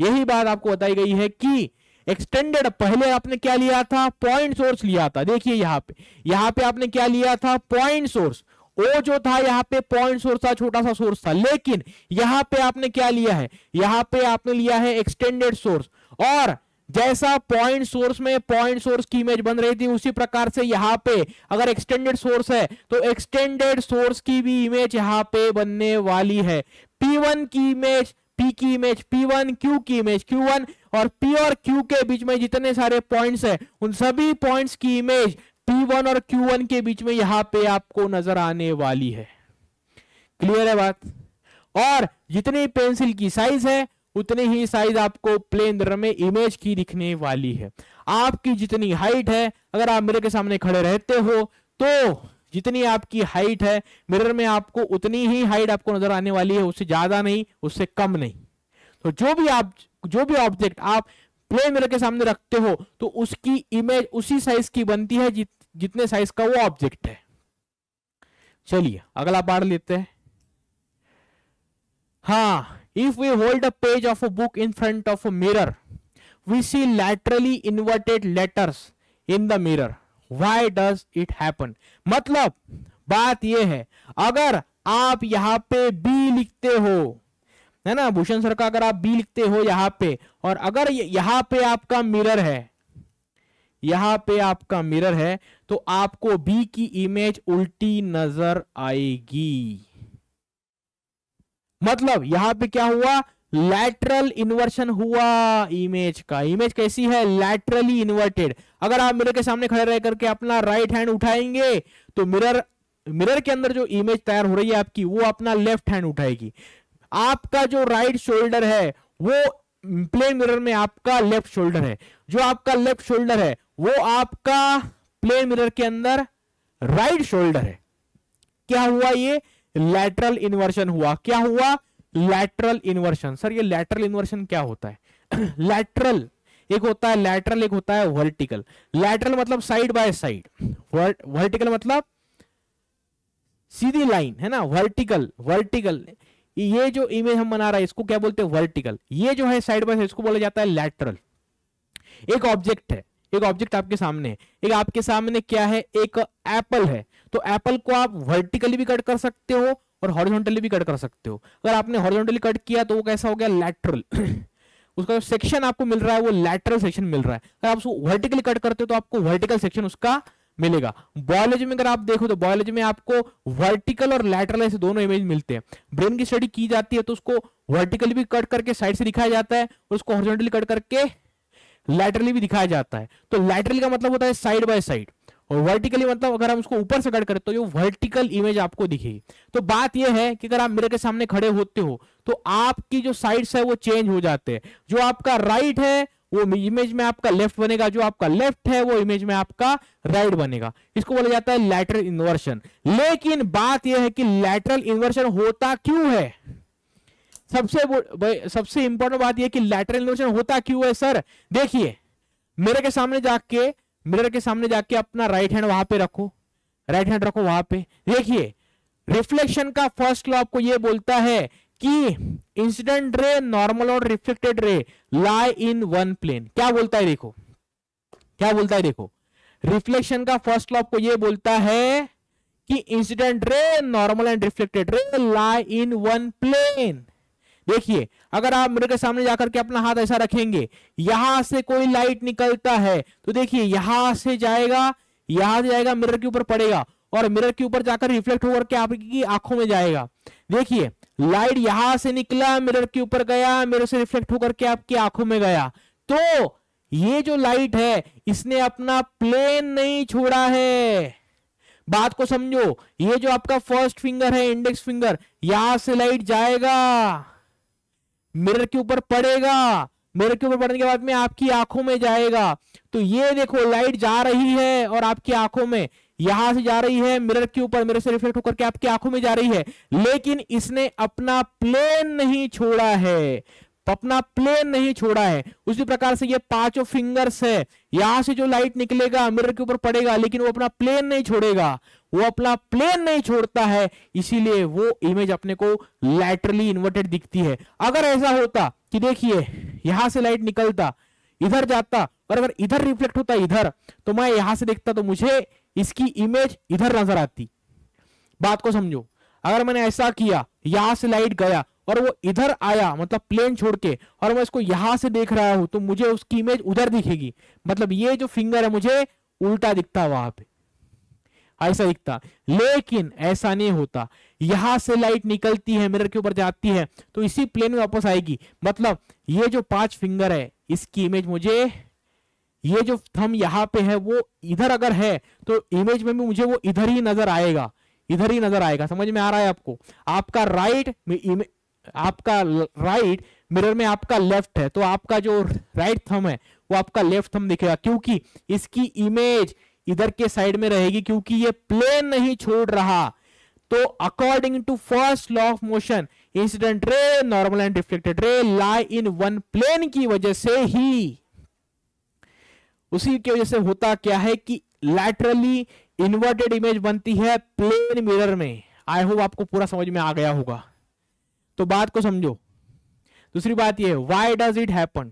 यही बात आपको बताई गई है कि एक्सटेंडेड पहले आपने क्या लिया था पॉइंट सोर्स लिया था देखिए यहाँ पे यहाँ पे आपने क्या लिया था पॉइंट सोर्स ओ जो था यहाँ पे पॉइंट सोर्स था छोटा सा सोर्स था लेकिन यहाँ पे आपने क्या लिया है यहाँ पे आपने लिया है एक्सटेंडेड सोर्स और जैसा पॉइंट सोर्स में पॉइंट सोर्स की इमेज बन रही थी उसी प्रकार से यहाँ पे अगर एक्सटेंडेड सोर्स है तो एक्सटेंडेड सोर्स की भी इमेज यहाँ पे बनने वाली है P1 की इमेज P की इमेज P1 Q की इमेज Q1 और P और Q के बीच में जितने सारे पॉइंट्स हैं उन सभी पॉइंट्स की इमेज P1 और Q1 के बीच में यहाँ पे आपको नजर आने वाली है क्लियर है बात और जितनी पेंसिल की साइज है उतने ही साइज आपको प्लेन में इमेज की दिखने वाली है आपकी जितनी हाइट है अगर आप मेरे के सामने खड़े रहते हो तो जितनी आपकी हाइट है मिरर में आपको उतनी ही हाइट आपको नजर आने वाली है उससे ज्यादा नहीं उससे कम नहीं तो जो भी आप जो भी ऑब्जेक्ट आप प्लेन मिरर के सामने रखते हो तो उसकी इमेज उसी साइज की बनती है जित, जितने साइज का वो ऑब्जेक्ट है चलिए अगला पार्ट लेते हैं हाँ if we hold a page of a book in front of a mirror we see laterally inverted letters in the mirror why does it happen matlab baat ye hai agar aap यहाँ pe b likhte ho है ना Bhushan sir का अगर आप B लिखते हो यहाँ पे और अगर यहाँ पे आपका मिरर है यहाँ पे आपका मिरर है तो आपको बी की इमेज उल्टी नजर आएगी मतलब यहां पे क्या हुआ लैटरल इन्वर्शन हुआ इमेज का इमेज कैसी है लैटरली इन्वर्टेड अगर आप मिरर के सामने खड़े रह करके अपना राइट हैंड उठाएंगे तो मिरर मिरर के अंदर जो इमेज तैयार हो रही है आपकी वो अपना लेफ्ट हैंड उठाएगी आपका जो राइट शोल्डर है वो प्लेन मिरर में आपका लेफ्ट शोल्डर है जो आपका लेफ्ट शोल्डर है वो आपका प्लेन मिरर के अंदर राइट शोल्डर है क्या हुआ ये लैटरल इन्वर्शन हुआ क्या हुआ लैटरल इन्वर्शन सर ये लैटरल इन्वर्शन क्या होता है लैटरल एक होता है लैटरल एक होता है वर्टिकल लैटरल मतलब साइड बाय साइड वर्टिकल मतलब सीधी लाइन है ना वर्टिकल वर्टिकल ये जो इमेज हम बना रहे हैं इसको क्या बोलते हैं वर्टिकल ये जो है साइड बाय साइड इसको बोला जाता है लैटरल एक ऑब्जेक्ट है एक ऑब्जेक्ट आपके सामने है एक आपके सामने क्या है एक एप्पल है तो एप्पल को आप वर्टिकली भी कट कर सकते हो और हॉरिजॉन्टली भी कट कर सकते हो अगर आपने हॉरिजॉन्टली कट किया तो वो कैसा हो गया लेटरल उसका जो सेक्शन आपको मिल रहा है वो लेटरल सेक्शन मिल रहा है अगर आप उसको वर्टिकली कट करते हो तो आपको वर्टिकल सेक्शन उसका मिलेगा बॉयोलॉजी में अगर आप देखो तो बॉयोलॉजी में आपको वर्टिकल और लैटरल ऐसे दोनों इमेज मिलते हैं ब्रेन की स्टडी की जाती है तो उसको वर्टिकली भी कट करके साइड से दिखाया जाता है और उसको हॉरिजॉन्टली कट करके लैटरली भी दिखाया जाता है तो लैटरली का मतलब होता है साइड बाय साइड और वर्टिकली मतलब अगर हम उसको ऊपर से कट तो ये वर्टिकल इमेज आपको दिखेगी तो बात यह है कि अगर आप मेरे के सामने खड़े होते हो तो आपकी जो साइड्स है वो चेंज हो जाते हैं जो आपका राइट है वो इमेज में आपका लेफ्ट बनेगा जो आपका लेफ्ट है वो इमेज में आपका राइट बनेगा इसको बोला जाता है लैटरल इन्वर्शन लेकिन बात यह है कि लैटरल इन्वर्शन होता क्यों है सबसे सबसे इंपॉर्टेंट बात यह कि लैटरल इन्वर्शन होता क्यों है सर देखिए मेरे के सामने जाके मिरर के सामने जाके अपना राइट हैंड वहां पे रखो राइट हैंड रखो वहां पे देखिए रिफ्लेक्शन का फर्स्ट लॉ आपको ये बोलता है कि इंसिडेंट रे नॉर्मल और reflected ray lie in one plane क्या बोलता है देखो क्या बोलता है देखो रिफ्लेक्शन का फर्स्ट लॉ आपको ये बोलता है कि incident ray normal and reflected ray lie in one plane देखिए अगर आप मिरर के सामने जाकर के अपना हाथ ऐसा रखेंगे यहां से कोई लाइट निकलता है तो देखिए यहां से जाएगा यहां से जाएगा मिरर के ऊपर पड़ेगा और मिरर के ऊपर जाकर रिफ्लेक्ट होकर के आपकी आंखों में जाएगा देखिए लाइट यहां से निकला मिरर के ऊपर गया मिरर से रिफ्लेक्ट होकर के आपकी आंखों में गया तो ये जो लाइट है इसने अपना प्लेन नहीं छोड़ा है बात को समझो ये जो आपका फर्स्ट फिंगर है इंडेक्स फिंगर यहां से लाइट जाएगा मिरर के ऊपर पड़ेगा मिरर के ऊपर पड़ने के बाद में आपकी आंखों में जाएगा तो ये देखो लाइट जा रही है और आपकी आंखों में यहां से जा रही है मिरर के ऊपर मिरर से रिफ्लेक्ट होकर के आपकी आंखों में जा रही है लेकिन इसने अपना प्लेन नहीं छोड़ा है अपना प्लेन नहीं छोड़ा है उसी प्रकार से ये पांचों फिंगर्स है यहां से जो लाइट निकलेगा मिरर के ऊपर पड़ेगा लेकिन वो अपना प्लेन नहीं छोड़ेगा वो अपना प्लेन नहीं छोड़ता है इसीलिए वो इमेज अपने को लैटरली इन्वर्टेड दिखती है अगर ऐसा होता कि देखिए यहां से लाइट निकलता इधर जाता और अगर इधर रिफ्लेक्ट होता इधर तो मैं यहां से देखता तो मुझे इसकी इमेज इधर नजर आती बात को समझो अगर मैंने ऐसा किया यहां से लाइट गया और वो इधर आया मतलब प्लेन छोड़ के और मैं इसको यहां से देख रहा हूं तो मुझे उसकी इमेज उधर दिखेगी मतलब ये जो फिंगर है मुझे उल्टा दिखता है वहां पे ऐसा दिखता लेकिन ऐसा नहीं होता यहां से लाइट निकलती है मिरर के ऊपर जाती है तो इसी प्लेन में वापस आएगी मतलब ये जो पांच फिंगर है इसकी इमेज मुझे ये जो थम यहां पे है वो इधर अगर है तो इमेज में भी मुझे वो इधर ही नजर आएगा इधर ही नजर आएगा समझ में आ रहा है आपको आपका राइट आपका राइट मिरर में आपका लेफ्ट है तो आपका जो राइट थम है वो आपका लेफ्ट थम दिखेगा क्योंकि इसकी इमेज इधर के साइड में रहेगी क्योंकि ये प्लेन नहीं छोड़ रहा तो according to first law of motion incident ray normal and reflected ray lie in one plane की वजह से ही उसी की वजह से होता क्या है कि लैटरली इन्वर्टेड इमेज बनती है प्लेन मिरर में आई होप आपको पूरा समझ में आ गया होगा तो बात को समझो दूसरी बात यह वाई डज इट हैपन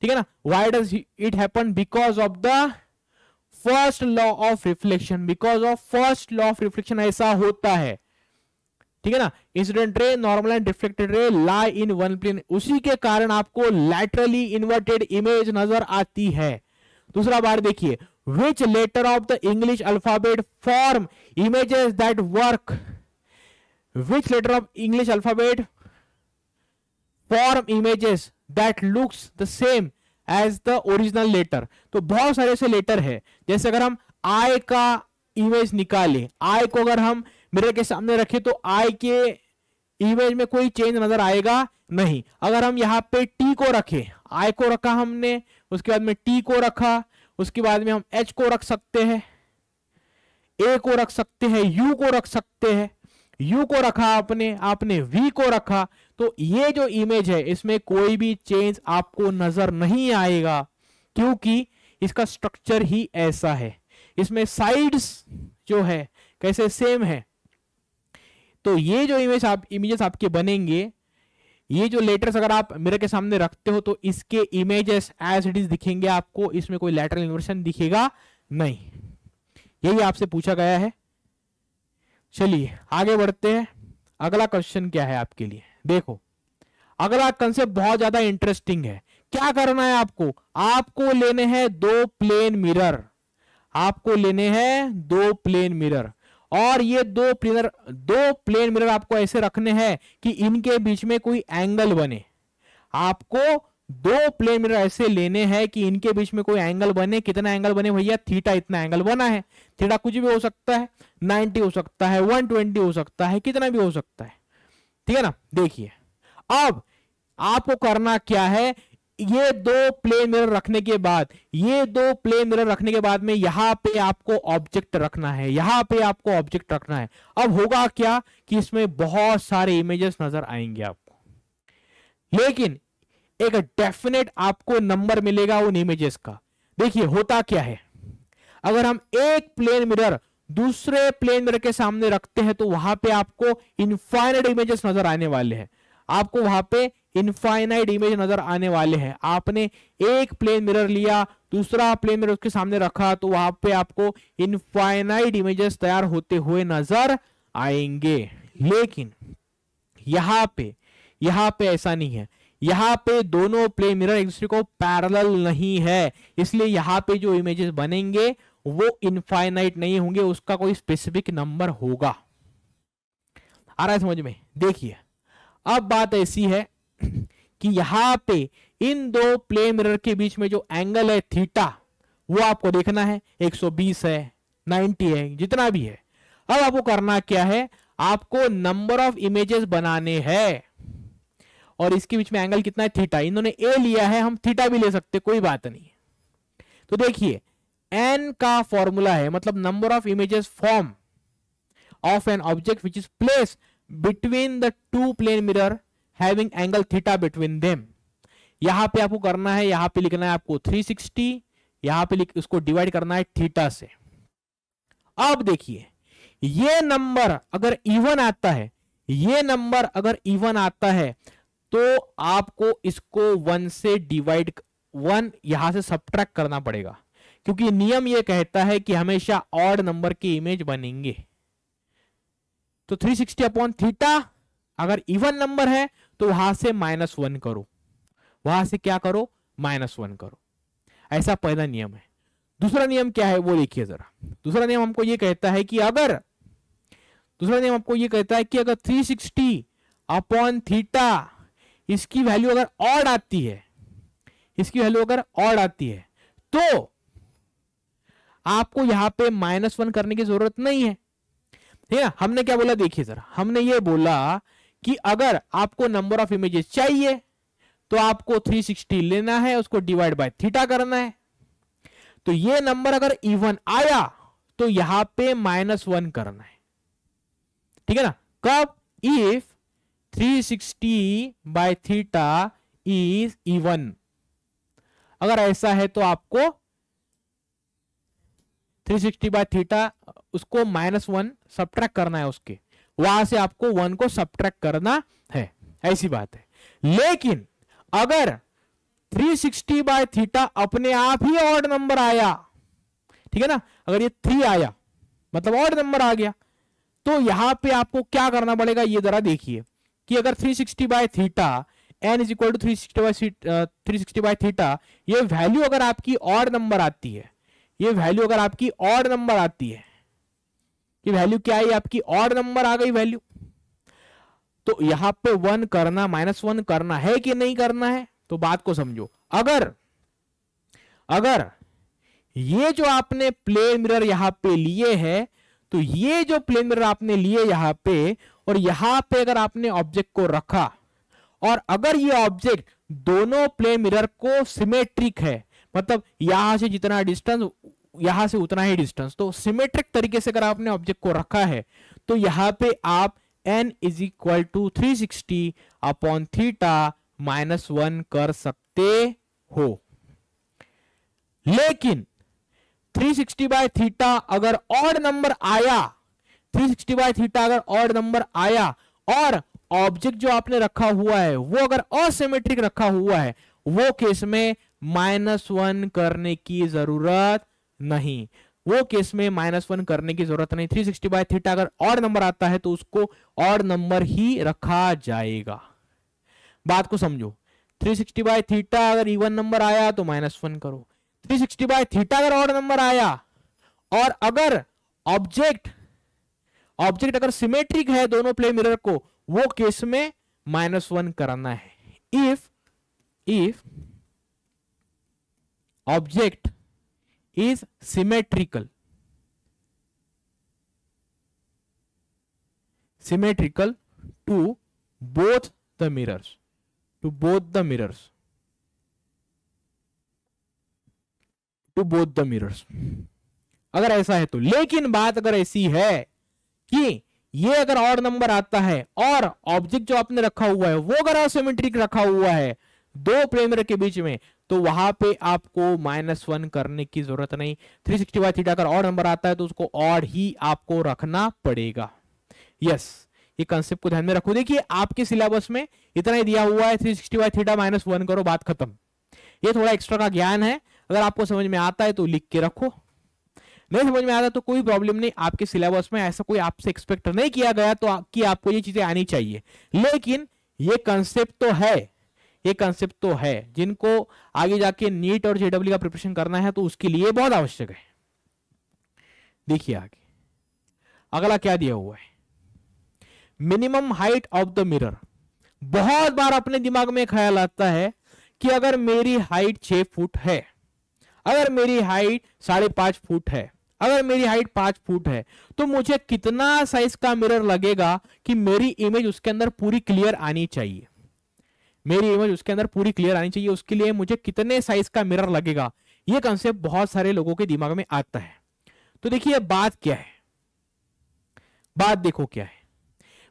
ठीक है ना why does it happen because of the first law of reflection because of first law of reflection ऐसा होता है ठीक है ना incident ray normal and reflected ray lie in one plane उसी के कारण आपको लैटरली इन्वर्टेड इमेज नजर आती है दूसरा बार देखिए which letter of the English alphabet form images that work which letter of English alphabet form images that looks the same as the original letter तो बहुत सारे ऐसे लेटर है जैसे अगर हम आय का इमेज निकाले आय को अगर हम मिरर के सामने रखें तो आय के इमेज में कोई चेंज नजर आएगा नहीं अगर हम यहाँ पे टी को रखें आय को रखा हमने उसके बाद में टी को रखा उसके बाद में हम एच को रख सकते हैं ए को रख सकते हैं यू को रख सकते हैं यू को रखा आपने आपने वी को रखा तो ये जो इमेज है इसमें कोई भी चेंज आपको नजर नहीं आएगा क्योंकि इसका स्ट्रक्चर ही ऐसा है इसमें साइड्स जो है कैसे सेम है तो ये जो इमेज आप इमेजेस आपके बनेंगे ये जो लेटर्स अगर आप मेरे के सामने रखते हो तो इसके इमेजेस एज इट इज दिखेंगे आपको इसमें कोई लेटरल इन्वर्शन दिखेगा नहीं यही आपसे पूछा गया है चलिए आगे बढ़ते हैं अगला क्वेश्चन क्या है आपके लिए देखो अगला कंसेप्ट बहुत ज्यादा इंटरेस्टिंग है क्या करना है आपको आपको लेने हैं दो प्लेन मिरर आपको लेने हैं दो प्लेन मिरर और ये दो प्लेनर दो प्लेन मिरर आपको ऐसे रखने हैं कि इनके बीच में कोई एंगल बने आपको दो प्लेन मिरर ऐसे लेने हैं कि इनके बीच में कोई एंगल बने कितना एंगल बने भैया थीटा इतना एंगल बना है थीटा कुछ भी हो सकता है 90 हो सकता है 120 हो सकता है कितना भी हो सकता है ठीक है ना देखिए अब आपको करना क्या है ये दो प्लेन मिरर रखने के बाद ये दो प्लेन मिरर रखने के बाद में यहां पे आपको ऑब्जेक्ट रखना है यहां पे आपको ऑब्जेक्ट रखना है अब होगा क्या कि इसमें बहुत सारे इमेजेस नजर आएंगे आपको लेकिन एक डेफिनेट आपको नंबर मिलेगा उन इमेजेस का देखिए होता क्या है अगर हम एक प्लेन मिरर दूसरे प्लेन मिरर के सामने रखते हैं तो वहां पे आपको इनफाइनाइट इमेजेस नजर आने वाले हैं आपको वहां पे इनफाइनाइट इमेज नजर आने वाले हैं आपने एक प्लेन मिरर लिया दूसरा प्लेन मिरर उसके सामने रखा तो वहां पे आपको इनफाइनाइट इमेजेस तैयार होते हुए नजर आएंगे लेकिन यहां पे यहां पे ऐसा नहीं है यहाँ पे दोनों प्ले मिरर एक दूसरे को पैरल नहीं है इसलिए यहाँ पे जो इमेजेस बनेंगे वो इनफाइनाइट नहीं होंगे उसका कोई स्पेसिफिक नंबर होगा आ रहा है समझ में देखिए अब बात ऐसी है कि यहाँ पे इन दो प्ले मिरर के बीच में जो एंगल है थीटा वो आपको देखना है 120 है 90 है जितना भी है अब आपको करना क्या है आपको नंबर ऑफ इमेजेस बनाने हैं और इसके बीच में एंगल कितना है थीटा इन्होंने ए लिया है हम थीटा भी ले सकते कोई बात नहीं तो देखिए एन का फॉर्मूला है मतलब number of images form of an object which is place between the two plane mirror having angle theta between them यहां पे आपको करना है यहां पे लिखना है आपको 360 यहां पर इसको डिवाइड करना है थीटा से अब देखिए ये नंबर अगर इवन आता है ये नंबर अगर इवन आता है तो आपको इसको वन से डिवाइड वन यहां से सब्ट्रैक्ट करना पड़ेगा क्योंकि नियम यह कहता है कि हमेशा ऑड नंबर की इमेज बनेंगे तो 360 सिक्सटी अपॉन थीटा अगर इवन नंबर है तो वहां से माइनस वन करो वहां से क्या करो माइनस वन करो ऐसा पहला नियम है दूसरा नियम क्या है वो देखिए जरा दूसरा नियम हमको ये कहता है कि अगर दूसरा नियम हमको ये कहता है कि अगर 360 सिक्सटी अपॉन थीटा इसकी वैल्यू अगर ऑड आती है इसकी वैल्यू अगर ऑड आती है तो आपको यहां पे माइनस वन करने की जरूरत नहीं है ठीक है हमने क्या बोला देखिए सर हमने ये बोला कि अगर आपको नंबर ऑफ इमेजेस चाहिए तो आपको 360 लेना है उसको डिवाइड बाय थीटा करना है तो ये नंबर अगर इवन आया तो यहां पे माइनस वन करना है ठीक है ना कब if 360 by theta is even अगर ऐसा है तो आपको 360 सिक्सटी बाय थीटा उसको माइनस वन सब्ट्रैक्ट करना है उसके वहां से आपको वन को सब्ट्रैक करना है ऐसी बात है लेकिन अगर 360 सिक्सटी बाय थीटा अपने आप ही ऑड नंबर आया ठीक है ना अगर ये थ्री आया मतलब ऑड नंबर आ गया तो यहां पे आपको क्या करना पड़ेगा ये जरा देखिए कि अगर 360 sixty by theta n is equal to three sixty by three sixty theta ये वैल्यू अगर आपकी और नंबर आती है ये वैल्यू अगर आपकी और नंबर आती है ये वैल्यू क्या है आपकी और नंबर आ गई वैल्यू तो यहां पे वन करना माइनस वन करना है कि नहीं करना है तो बात को समझो अगर अगर ये जो आपने प्लेन मिरर यहां पे लिए है तो ये जो प्लेन मिरर आपने लिए यहां पे और यहां पे अगर आपने ऑब्जेक्ट को रखा और अगर ये ऑब्जेक्ट दोनों प्ले मिरर को सिमेट्रिक है मतलब यहां से जितना डिस्टेंस यहां से उतना ही डिस्टेंस तो सिमेट्रिक तरीके से अगर आपने ऑब्जेक्ट को रखा है तो यहां पे आप n is equal to three sixty upon theta minus one कर सकते हो लेकिन 360 सिक्सटी बाय थीटा अगर और नंबर आया थ्री सिक्सटी बाय थीटा अगर ऑड नंबर आया और ऑब्जेक्ट जो आपने रखा हुआ है वो अगर असिमेट्रिक रखा हुआ है वो केस में माइनस वन करने की जरूरत नहीं वो केस में माइनस वन करने की जरूरत नहीं थ्री सिक्सटी बाय थीटा अगर और नंबर आता है तो उसको और नंबर ही रखा जाएगा बात को समझो थ्री सिक्सटी बाय थीटा अगर इवन नंबर आया तो माइनस वन करो थ्री सिक्सटी बाय थीटा अगर और नंबर आया और अगर ऑब्जेक्ट ऑब्जेक्ट अगर सिमेट्रिक है दोनों प्ले मिरर को वो केस में माइनस वन कराना है if if object is symmetrical symmetrical to both the mirrors to both the mirrors to both the mirrors अगर ऐसा है तो लेकिन बात अगर ऐसी है कि ये अगर ऑड नंबर आता है और ऑब्जेक्ट जो आपने रखा हुआ है वो अगर असिमेट्रिक रखा हुआ है दो प्रेमर के बीच में तो वहां पे आपको माइनस वन करने की जरूरत नहीं थ्री सिक्सटी फाइव थीटा अगर ऑड नंबर आता है तो उसको ऑड ही आपको रखना पड़ेगा यस ये कंसेप्ट को ध्यान में रखो देखिए आपके सिलेबस में इतना ही दिया हुआ है three sixty five theta minus one करो बात खत्म ये थोड़ा एक्स्ट्रा का ज्ञान है अगर आपको समझ में आता है तो लिख के रखो नहीं समझ में आ रहा तो कोई प्रॉब्लम नहीं आपके सिलेबस में ऐसा कोई आपसे एक्सपेक्ट नहीं किया गया तो आ, कि आपको ये चीजें आनी चाहिए लेकिन ये कंसेप्ट तो है ये कंसेप्ट तो है जिनको आगे जाके नीट और जेडब्ल्यू का प्रिपरेशन करना है तो उसके लिए बहुत आवश्यक है देखिए आगे अगला क्या दिया हुआ है minimum height of the mirror बहुत बार अपने दिमाग में ख्याल आता है कि अगर मेरी हाइट छह फुट है अगर मेरी हाइट साढ़े पांच फुट है अगर मेरी हाइट पांच फुट है तो मुझे कितना साइज का मिरर लगेगा कि मेरी इमेज उसके अंदर पूरी क्लियर आनी चाहिए मेरी इमेज उसके अंदर पूरी क्लियर आनी चाहिए उसके लिए मुझे कितने साइज का मिरर लगेगा यह कंसेप्ट बहुत सारे लोगों के दिमाग में आता है तो देखिए बात क्या है बात देखो क्या है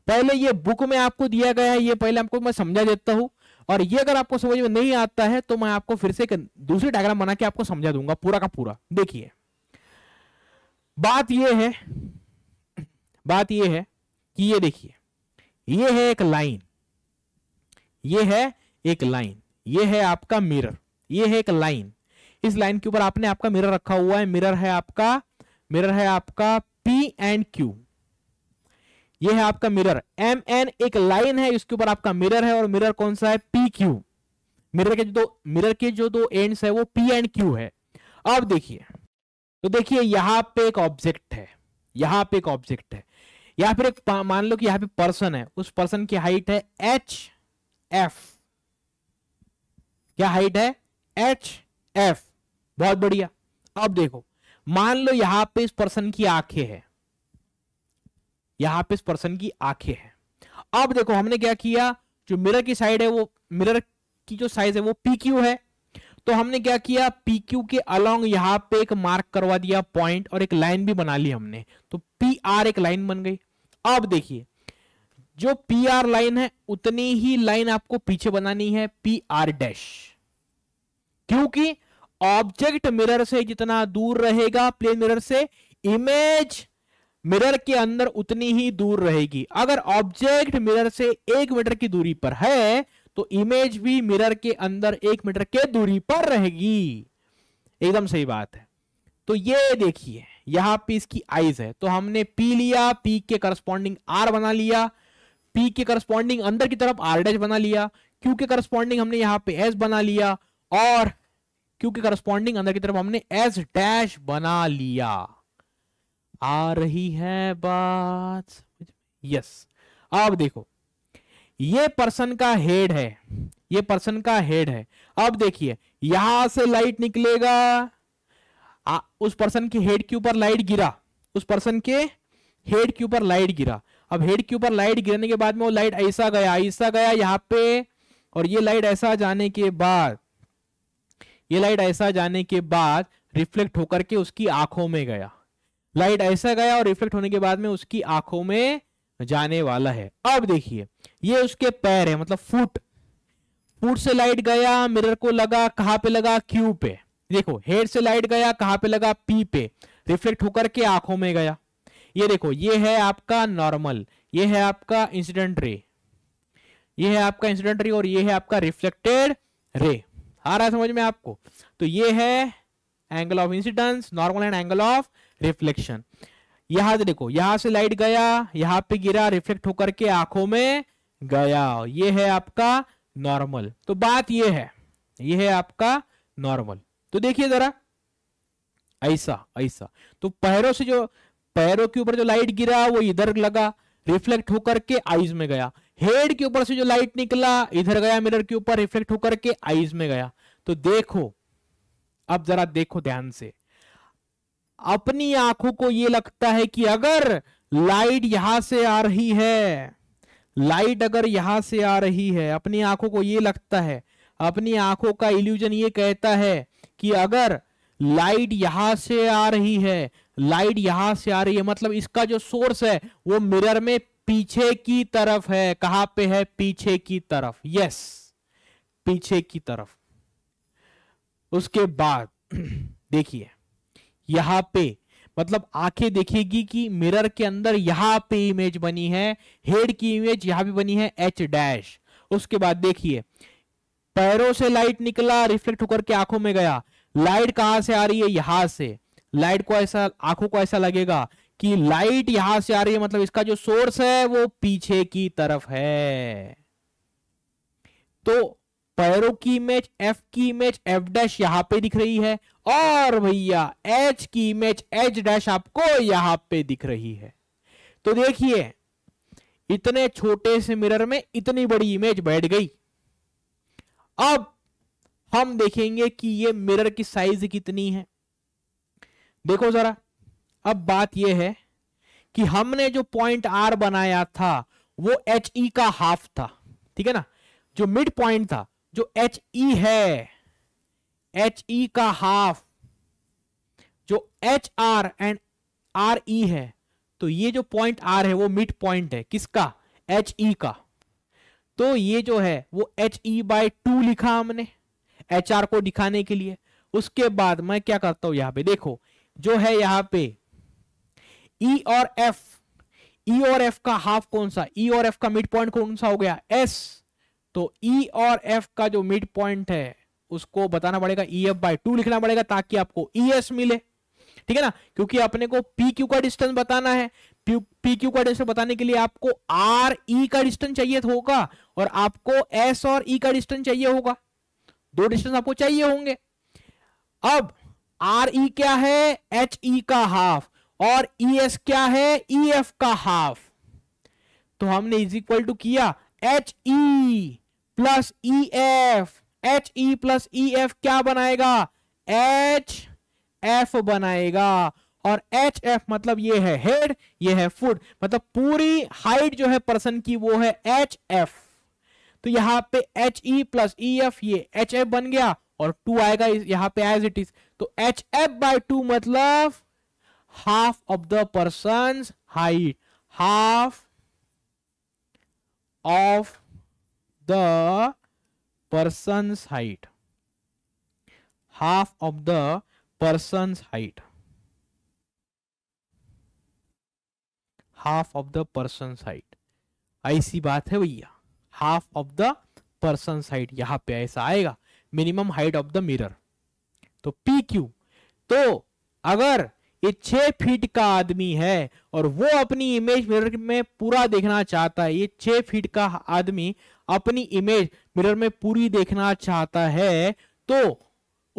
पहले ये बुक में आपको दिया गया है ये पहले आपको मैं समझा देता हूं और ये अगर आपको समझ में नहीं आता है तो मैं आपको फिर से दूसरी डायग्राम बना के आपको समझा दूंगा पूरा का पूरा देखिए बात यह है बात यह है कि ये देखिए ये है एक लाइन ये है एक लाइन ये है आपका मिरर ये है एक लाइन इस लाइन के ऊपर आपने आपका मिरर रखा हुआ है मिरर है आपका मिरर है आपका पी एंड क्यू ये है आपका मिरर एम एन एक लाइन है इसके ऊपर आपका मिरर है और मिरर कौन सा है पी क्यू मिरर के जो दो मिरर के जो दो एंड्स है वो पी एंड क्यू है अब देखिए तो देखिए यहां पे एक ऑब्जेक्ट है यहां पे एक ऑब्जेक्ट है या फिर एक मान लो कि यहां पे पर्सन है उस पर्सन की हाइट है एच एफ क्या हाइट है एच एफ बहुत बढ़िया अब देखो मान लो यहां पे इस पर्सन की आंखें हैं यहां पे इस पर्सन की आंखें हैं अब देखो हमने क्या किया जो मिरर की साइड है वो मिरर की जो साइज है वो पी क्यू है तो हमने क्या किया पी क्यू के अलोंग यहाँ पे एक मार्क करवा दिया पॉइंट और एक लाइन भी बना ली हमने तो पी आर एक लाइन बन गई अब देखिए जो पी आर लाइन है उतनी ही लाइन आपको पीछे बनानी है पी आर डैश क्योंकि ऑब्जेक्ट मिरर से जितना दूर रहेगा प्लेन मिरर से इमेज मिरर के अंदर उतनी ही दूर रहेगी अगर ऑब्जेक्ट मिरर से एक मीटर की दूरी पर है तो इमेज भी मिरर के अंदर एक मीटर के दूरी पर रहेगी एकदम सही बात है तो ये देखिए यहां पे इसकी आईज है तो हमने पी लिया पी के करस्पॉन्डिंग आर बना लिया पी के करस्पॉन्डिंग अंदर की तरफ आर डैश बना लिया क्यू के करस्पॉन्डिंग हमने यहां पे एस बना लिया और क्यू के करस्पॉन्डिंग अंदर की तरफ हमने एस डैश बना लिया आ रही है बात यस अब देखो ये पर्सन का हेड है ये पर्सन का हेड है अब देखिए यहां से लाइट निकलेगा आ, उस पर्सन के हेड के ऊपर लाइट गिरा उस पर्सन के हेड के ऊपर लाइट गिरा अब हेड के ऊपर लाइट गिरने के बाद में वो लाइट ऐसा गया ऐसा गया यहां पे और ये लाइट ऐसा जाने के बाद ये लाइट ऐसा जाने के बाद रिफ्लेक्ट होकर के उसकी आंखों में गया लाइट ऐसा गया और रिफ्लेक्ट होने के बाद में उसकी आंखों में जाने वाला है अब देखिए ये उसके पैर है मतलब फुट फुट से लाइट गया मिरर को लगा कहाँ पे लगा क्यू पे देखो हेड से लाइट गया कहा पे लगा पी पे रिफ्लेक्ट होकर के आंखों में गया ये देखो ये है आपका नॉर्मल ये है आपका इंसिडेंट रे ये है आपका इंसिडेंट रे और ये है आपका रिफ्लेक्टेड रे आ रहा है समझ में आपको तो ये है angle of incidence normal and angle of reflection यहां से देखो यहां से लाइट गया यहां पे गिरा रिफ्लेक्ट होकर के आंखों में गया ये है आपका नॉर्मल तो बात ये है ये है आपका नॉर्मल तो देखिए जरा ऐसा ऐसा तो पैरों से जो पैरों के ऊपर जो लाइट गिरा वो इधर लगा रिफ्लेक्ट होकर के आईज में गया हेड के ऊपर से जो लाइट निकला इधर गया मिरर के ऊपर रिफ्लेक्ट होकर के आईज में गया तो देखो अब जरा देखो ध्यान से अपनी आंखों को यह लगता है कि अगर लाइट यहां से आ रही है लाइट अगर यहां से आ रही है अपनी आंखों को यह लगता है अपनी आंखों का इल्यूजन ये कहता है कि अगर लाइट यहां से आ रही है लाइट यहां से आ रही है मतलब इसका जो सोर्स है वो मिरर में पीछे की तरफ है कहां पे है पीछे की तरफ यस पीछे की तरफ उसके बाद देखिए यहां पे मतलब आंखें देखेगी कि मिरर के अंदर यहां पे इमेज बनी है हेड की इमेज यहां भी बनी है एच डैश उसके बाद देखिए पैरों से लाइट निकला रिफ्लेक्ट होकर के आंखों में गया लाइट कहां से आ रही है यहां से लाइट को ऐसा आंखों को ऐसा लगेगा कि लाइट यहां से आ रही है मतलब इसका जो सोर्स है वो पीछे की तरफ है तो पैरों की इमेज एफ की इमेज एफ डैश यहां पे दिख रही है और भैया एच की इमेज एच डैश आपको यहां पे दिख रही है तो देखिए इतने छोटे से मिरर में इतनी बड़ी इमेज बैठ गई अब हम देखेंगे कि ये मिरर की साइज कितनी है देखो जरा अब बात यह है कि हमने जो पॉइंट आर बनाया था वो एच ई e का हाफ था ठीक है ना जो मिड पॉइंट था जो एच ई e है एच ई e का हाफ जो H R and R E है तो ये जो पॉइंट आर है वो मिड पॉइंट है किसका एच ई e का तो ये जो है वो एच ई बाई टू लिखा हमने एच आर को दिखाने के लिए उसके बाद मैं क्या करता हूं यहाँ पे देखो जो है यहां पे ई e और एफ ई e और एफ का हाफ कौन सा ई e और एफ का मिड पॉइंट कौन सा हो गया एस तो ई e और एफ का जो मिड पॉइंट है उसको बताना पड़ेगा ई एफ बाई टू लिखना पड़ेगा ताकि आपको ई e एस मिले ठीक है ना क्योंकि अपने को पी क्यू का डिस्टेंस बताना है पी क्यू का डिस्टेंस बताने के लिए आपको आर ई e का डिस्टेंस चाहिए तो होगा और आपको एस और ई e का डिस्टेंस चाहिए होगा दो डिस्टेंस आपको चाहिए होंगे अब आर ई क्या है एच ई का हाफ और ई एस क्या है ई एफ का हाफ तो हमने इज इक्वल टू किया H E plus E F H E plus E F क्या बनाएगा एच एफ बनाएगा और एच एफ मतलब ये है हेड ये है फुट मतलब पूरी हाइट जो है पर्सन की वो है एच एफ तो यहां पे H E plus E F ये एच एफ बन गया और टू आएगा यहां पे एज इट इज तो एच एफ बाई टू मतलब half of the person height half of the person's height half of the person's height half of the person height ऐसी बात है भैया half of the person height यहां पे ऐसा आएगा minimum height of the mirror तो पी क्यू तो अगर ये छह फीट का आदमी है और वो अपनी इमेज मिरर में पूरा देखना चाहता है ये छह फीट का आदमी अपनी इमेज मिरर में पूरी देखना चाहता है तो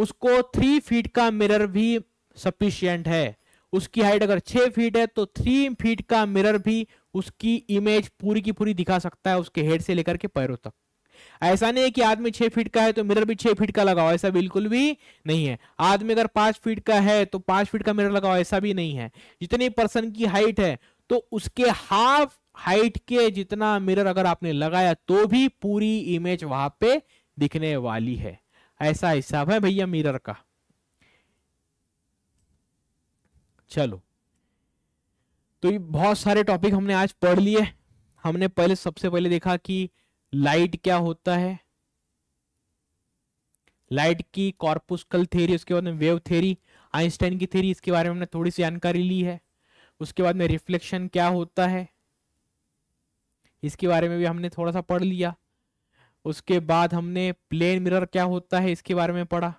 उसको थ्री फीट का मिरर भी सफिशियंट है उसकी हाइट अगर छह फीट है तो थ्री फीट का मिरर भी उसकी इमेज पूरी की पूरी दिखा सकता है उसके हेड से लेकर के पैरों तक ऐसा नहीं है कि आदमी छह फीट का है तो मिरर भी छह फीट का लगाओ ऐसा बिल्कुल भी नहीं है आदमी अगर पांच फीट का है तो पांच फीट का मिरर लगाओ ऐसा भी नहीं है जितनी पर्सन की हाइट है तो उसके हाफ हाइट के जितना मिरर अगर आपने लगाया तो भी पूरी इमेज वहां पे दिखने वाली है ऐसा हिसाब है भैया मिरर का चलो तो ये बहुत सारे टॉपिक हमने आज पढ़ लिए हमने पहले सबसे पहले देखा कि लाइट क्या होता है लाइट की कॉर्पुस्कल थ्योरी उसके बाद में वेव थेरी आइंस्टाइन की थेरी इसके बारे में हमने थोड़ी सी जानकारी ली है उसके बाद में रिफ्लेक्शन क्या होता है इसके बारे में भी हमने थोड़ा सा पढ़ लिया उसके बाद हमने प्लेन मिरर क्या होता है इसके बारे में पढ़ा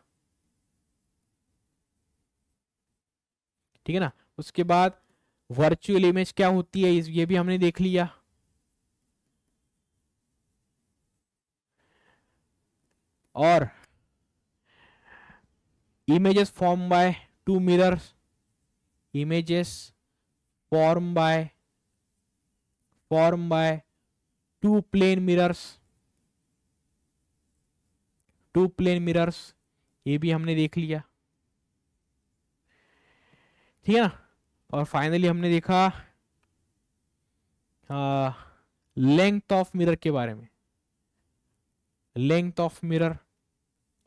ठीक है ना उसके बाद वर्चुअल इमेज क्या होती है ये भी हमने देख लिया और images form by two mirrors images form by form by two plane mirrors two plane mirrors ये भी हमने देख लिया ठीक है ना और फाइनली हमने देखा लेंथ ऑफ मिरर के बारे में लेंथ ऑफ मिरर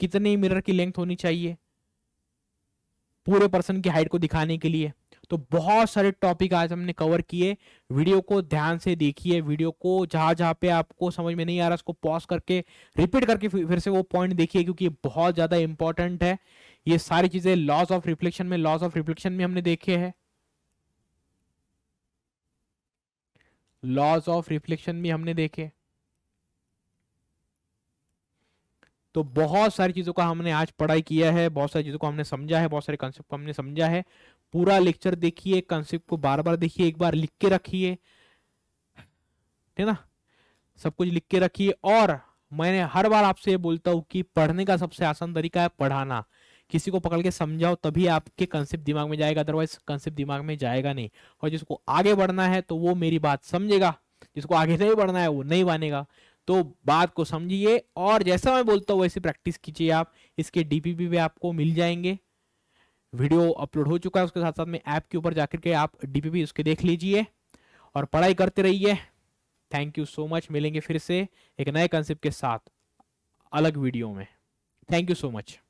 कितने मिरर की लेंथ होनी चाहिए पूरे पर्सन की हाइट को दिखाने के लिए तो बहुत सारे टॉपिक आज हमने कवर किए वीडियो को ध्यान से देखिए वीडियो को जहाँ जहाँ पे आपको समझ में नहीं आ रहा उसको पॉज करके रिपीट करके फिर से वो पॉइंट देखिए क्योंकि ये बहुत ज़्यादा इंपॉर्टेंट है ये सारी चीज़ें लॉज ऑफ रिफ्लेक्शन में लॉज ऑफ रिफ्लेक्शन में हमने देखे है लॉज ऑफ रिफ्लेक्शन भी हमने देखे तो बहुत सारी चीज़ों का हमने आज पढ़ाई किया है बहुत सारी चीज़ों को हमने समझा है बहुत सारे कंसेप्ट को हमने समझा है पूरा लेक्चर देखिए कंसेप्ट को बार बार देखिए एक बार लिख के रखिए ठीक ना सब कुछ लिख के रखिए और मैंने हर बार आपसे ये बोलता हूँ कि पढ़ने का सबसे आसान तरीका है पढ़ाना किसी को पकड़ के समझाओ तभी आपके कंसेप्ट दिमाग में जाएगा अदरवाइज कंसेप्ट दिमाग में जाएगा नहीं और जिसको आगे बढ़ना है तो वो मेरी बात समझेगा जिसको आगे नहीं बढ़ना है वो नहीं मानेगा तो बात को समझिए और जैसा मैं बोलता हूँ वैसे प्रैक्टिस कीजिए आप इसके डीपीपी भी आपको मिल जाएंगे वीडियो अपलोड हो चुका है उसके साथ साथ में ऐप के ऊपर जाकर के आप डीपीपी उसके देख लीजिए और पढ़ाई करते रहिए थैंक यू सो मच मिलेंगे फिर से एक नए कंसेप्ट के साथ अलग वीडियो में थैंक यू सो मच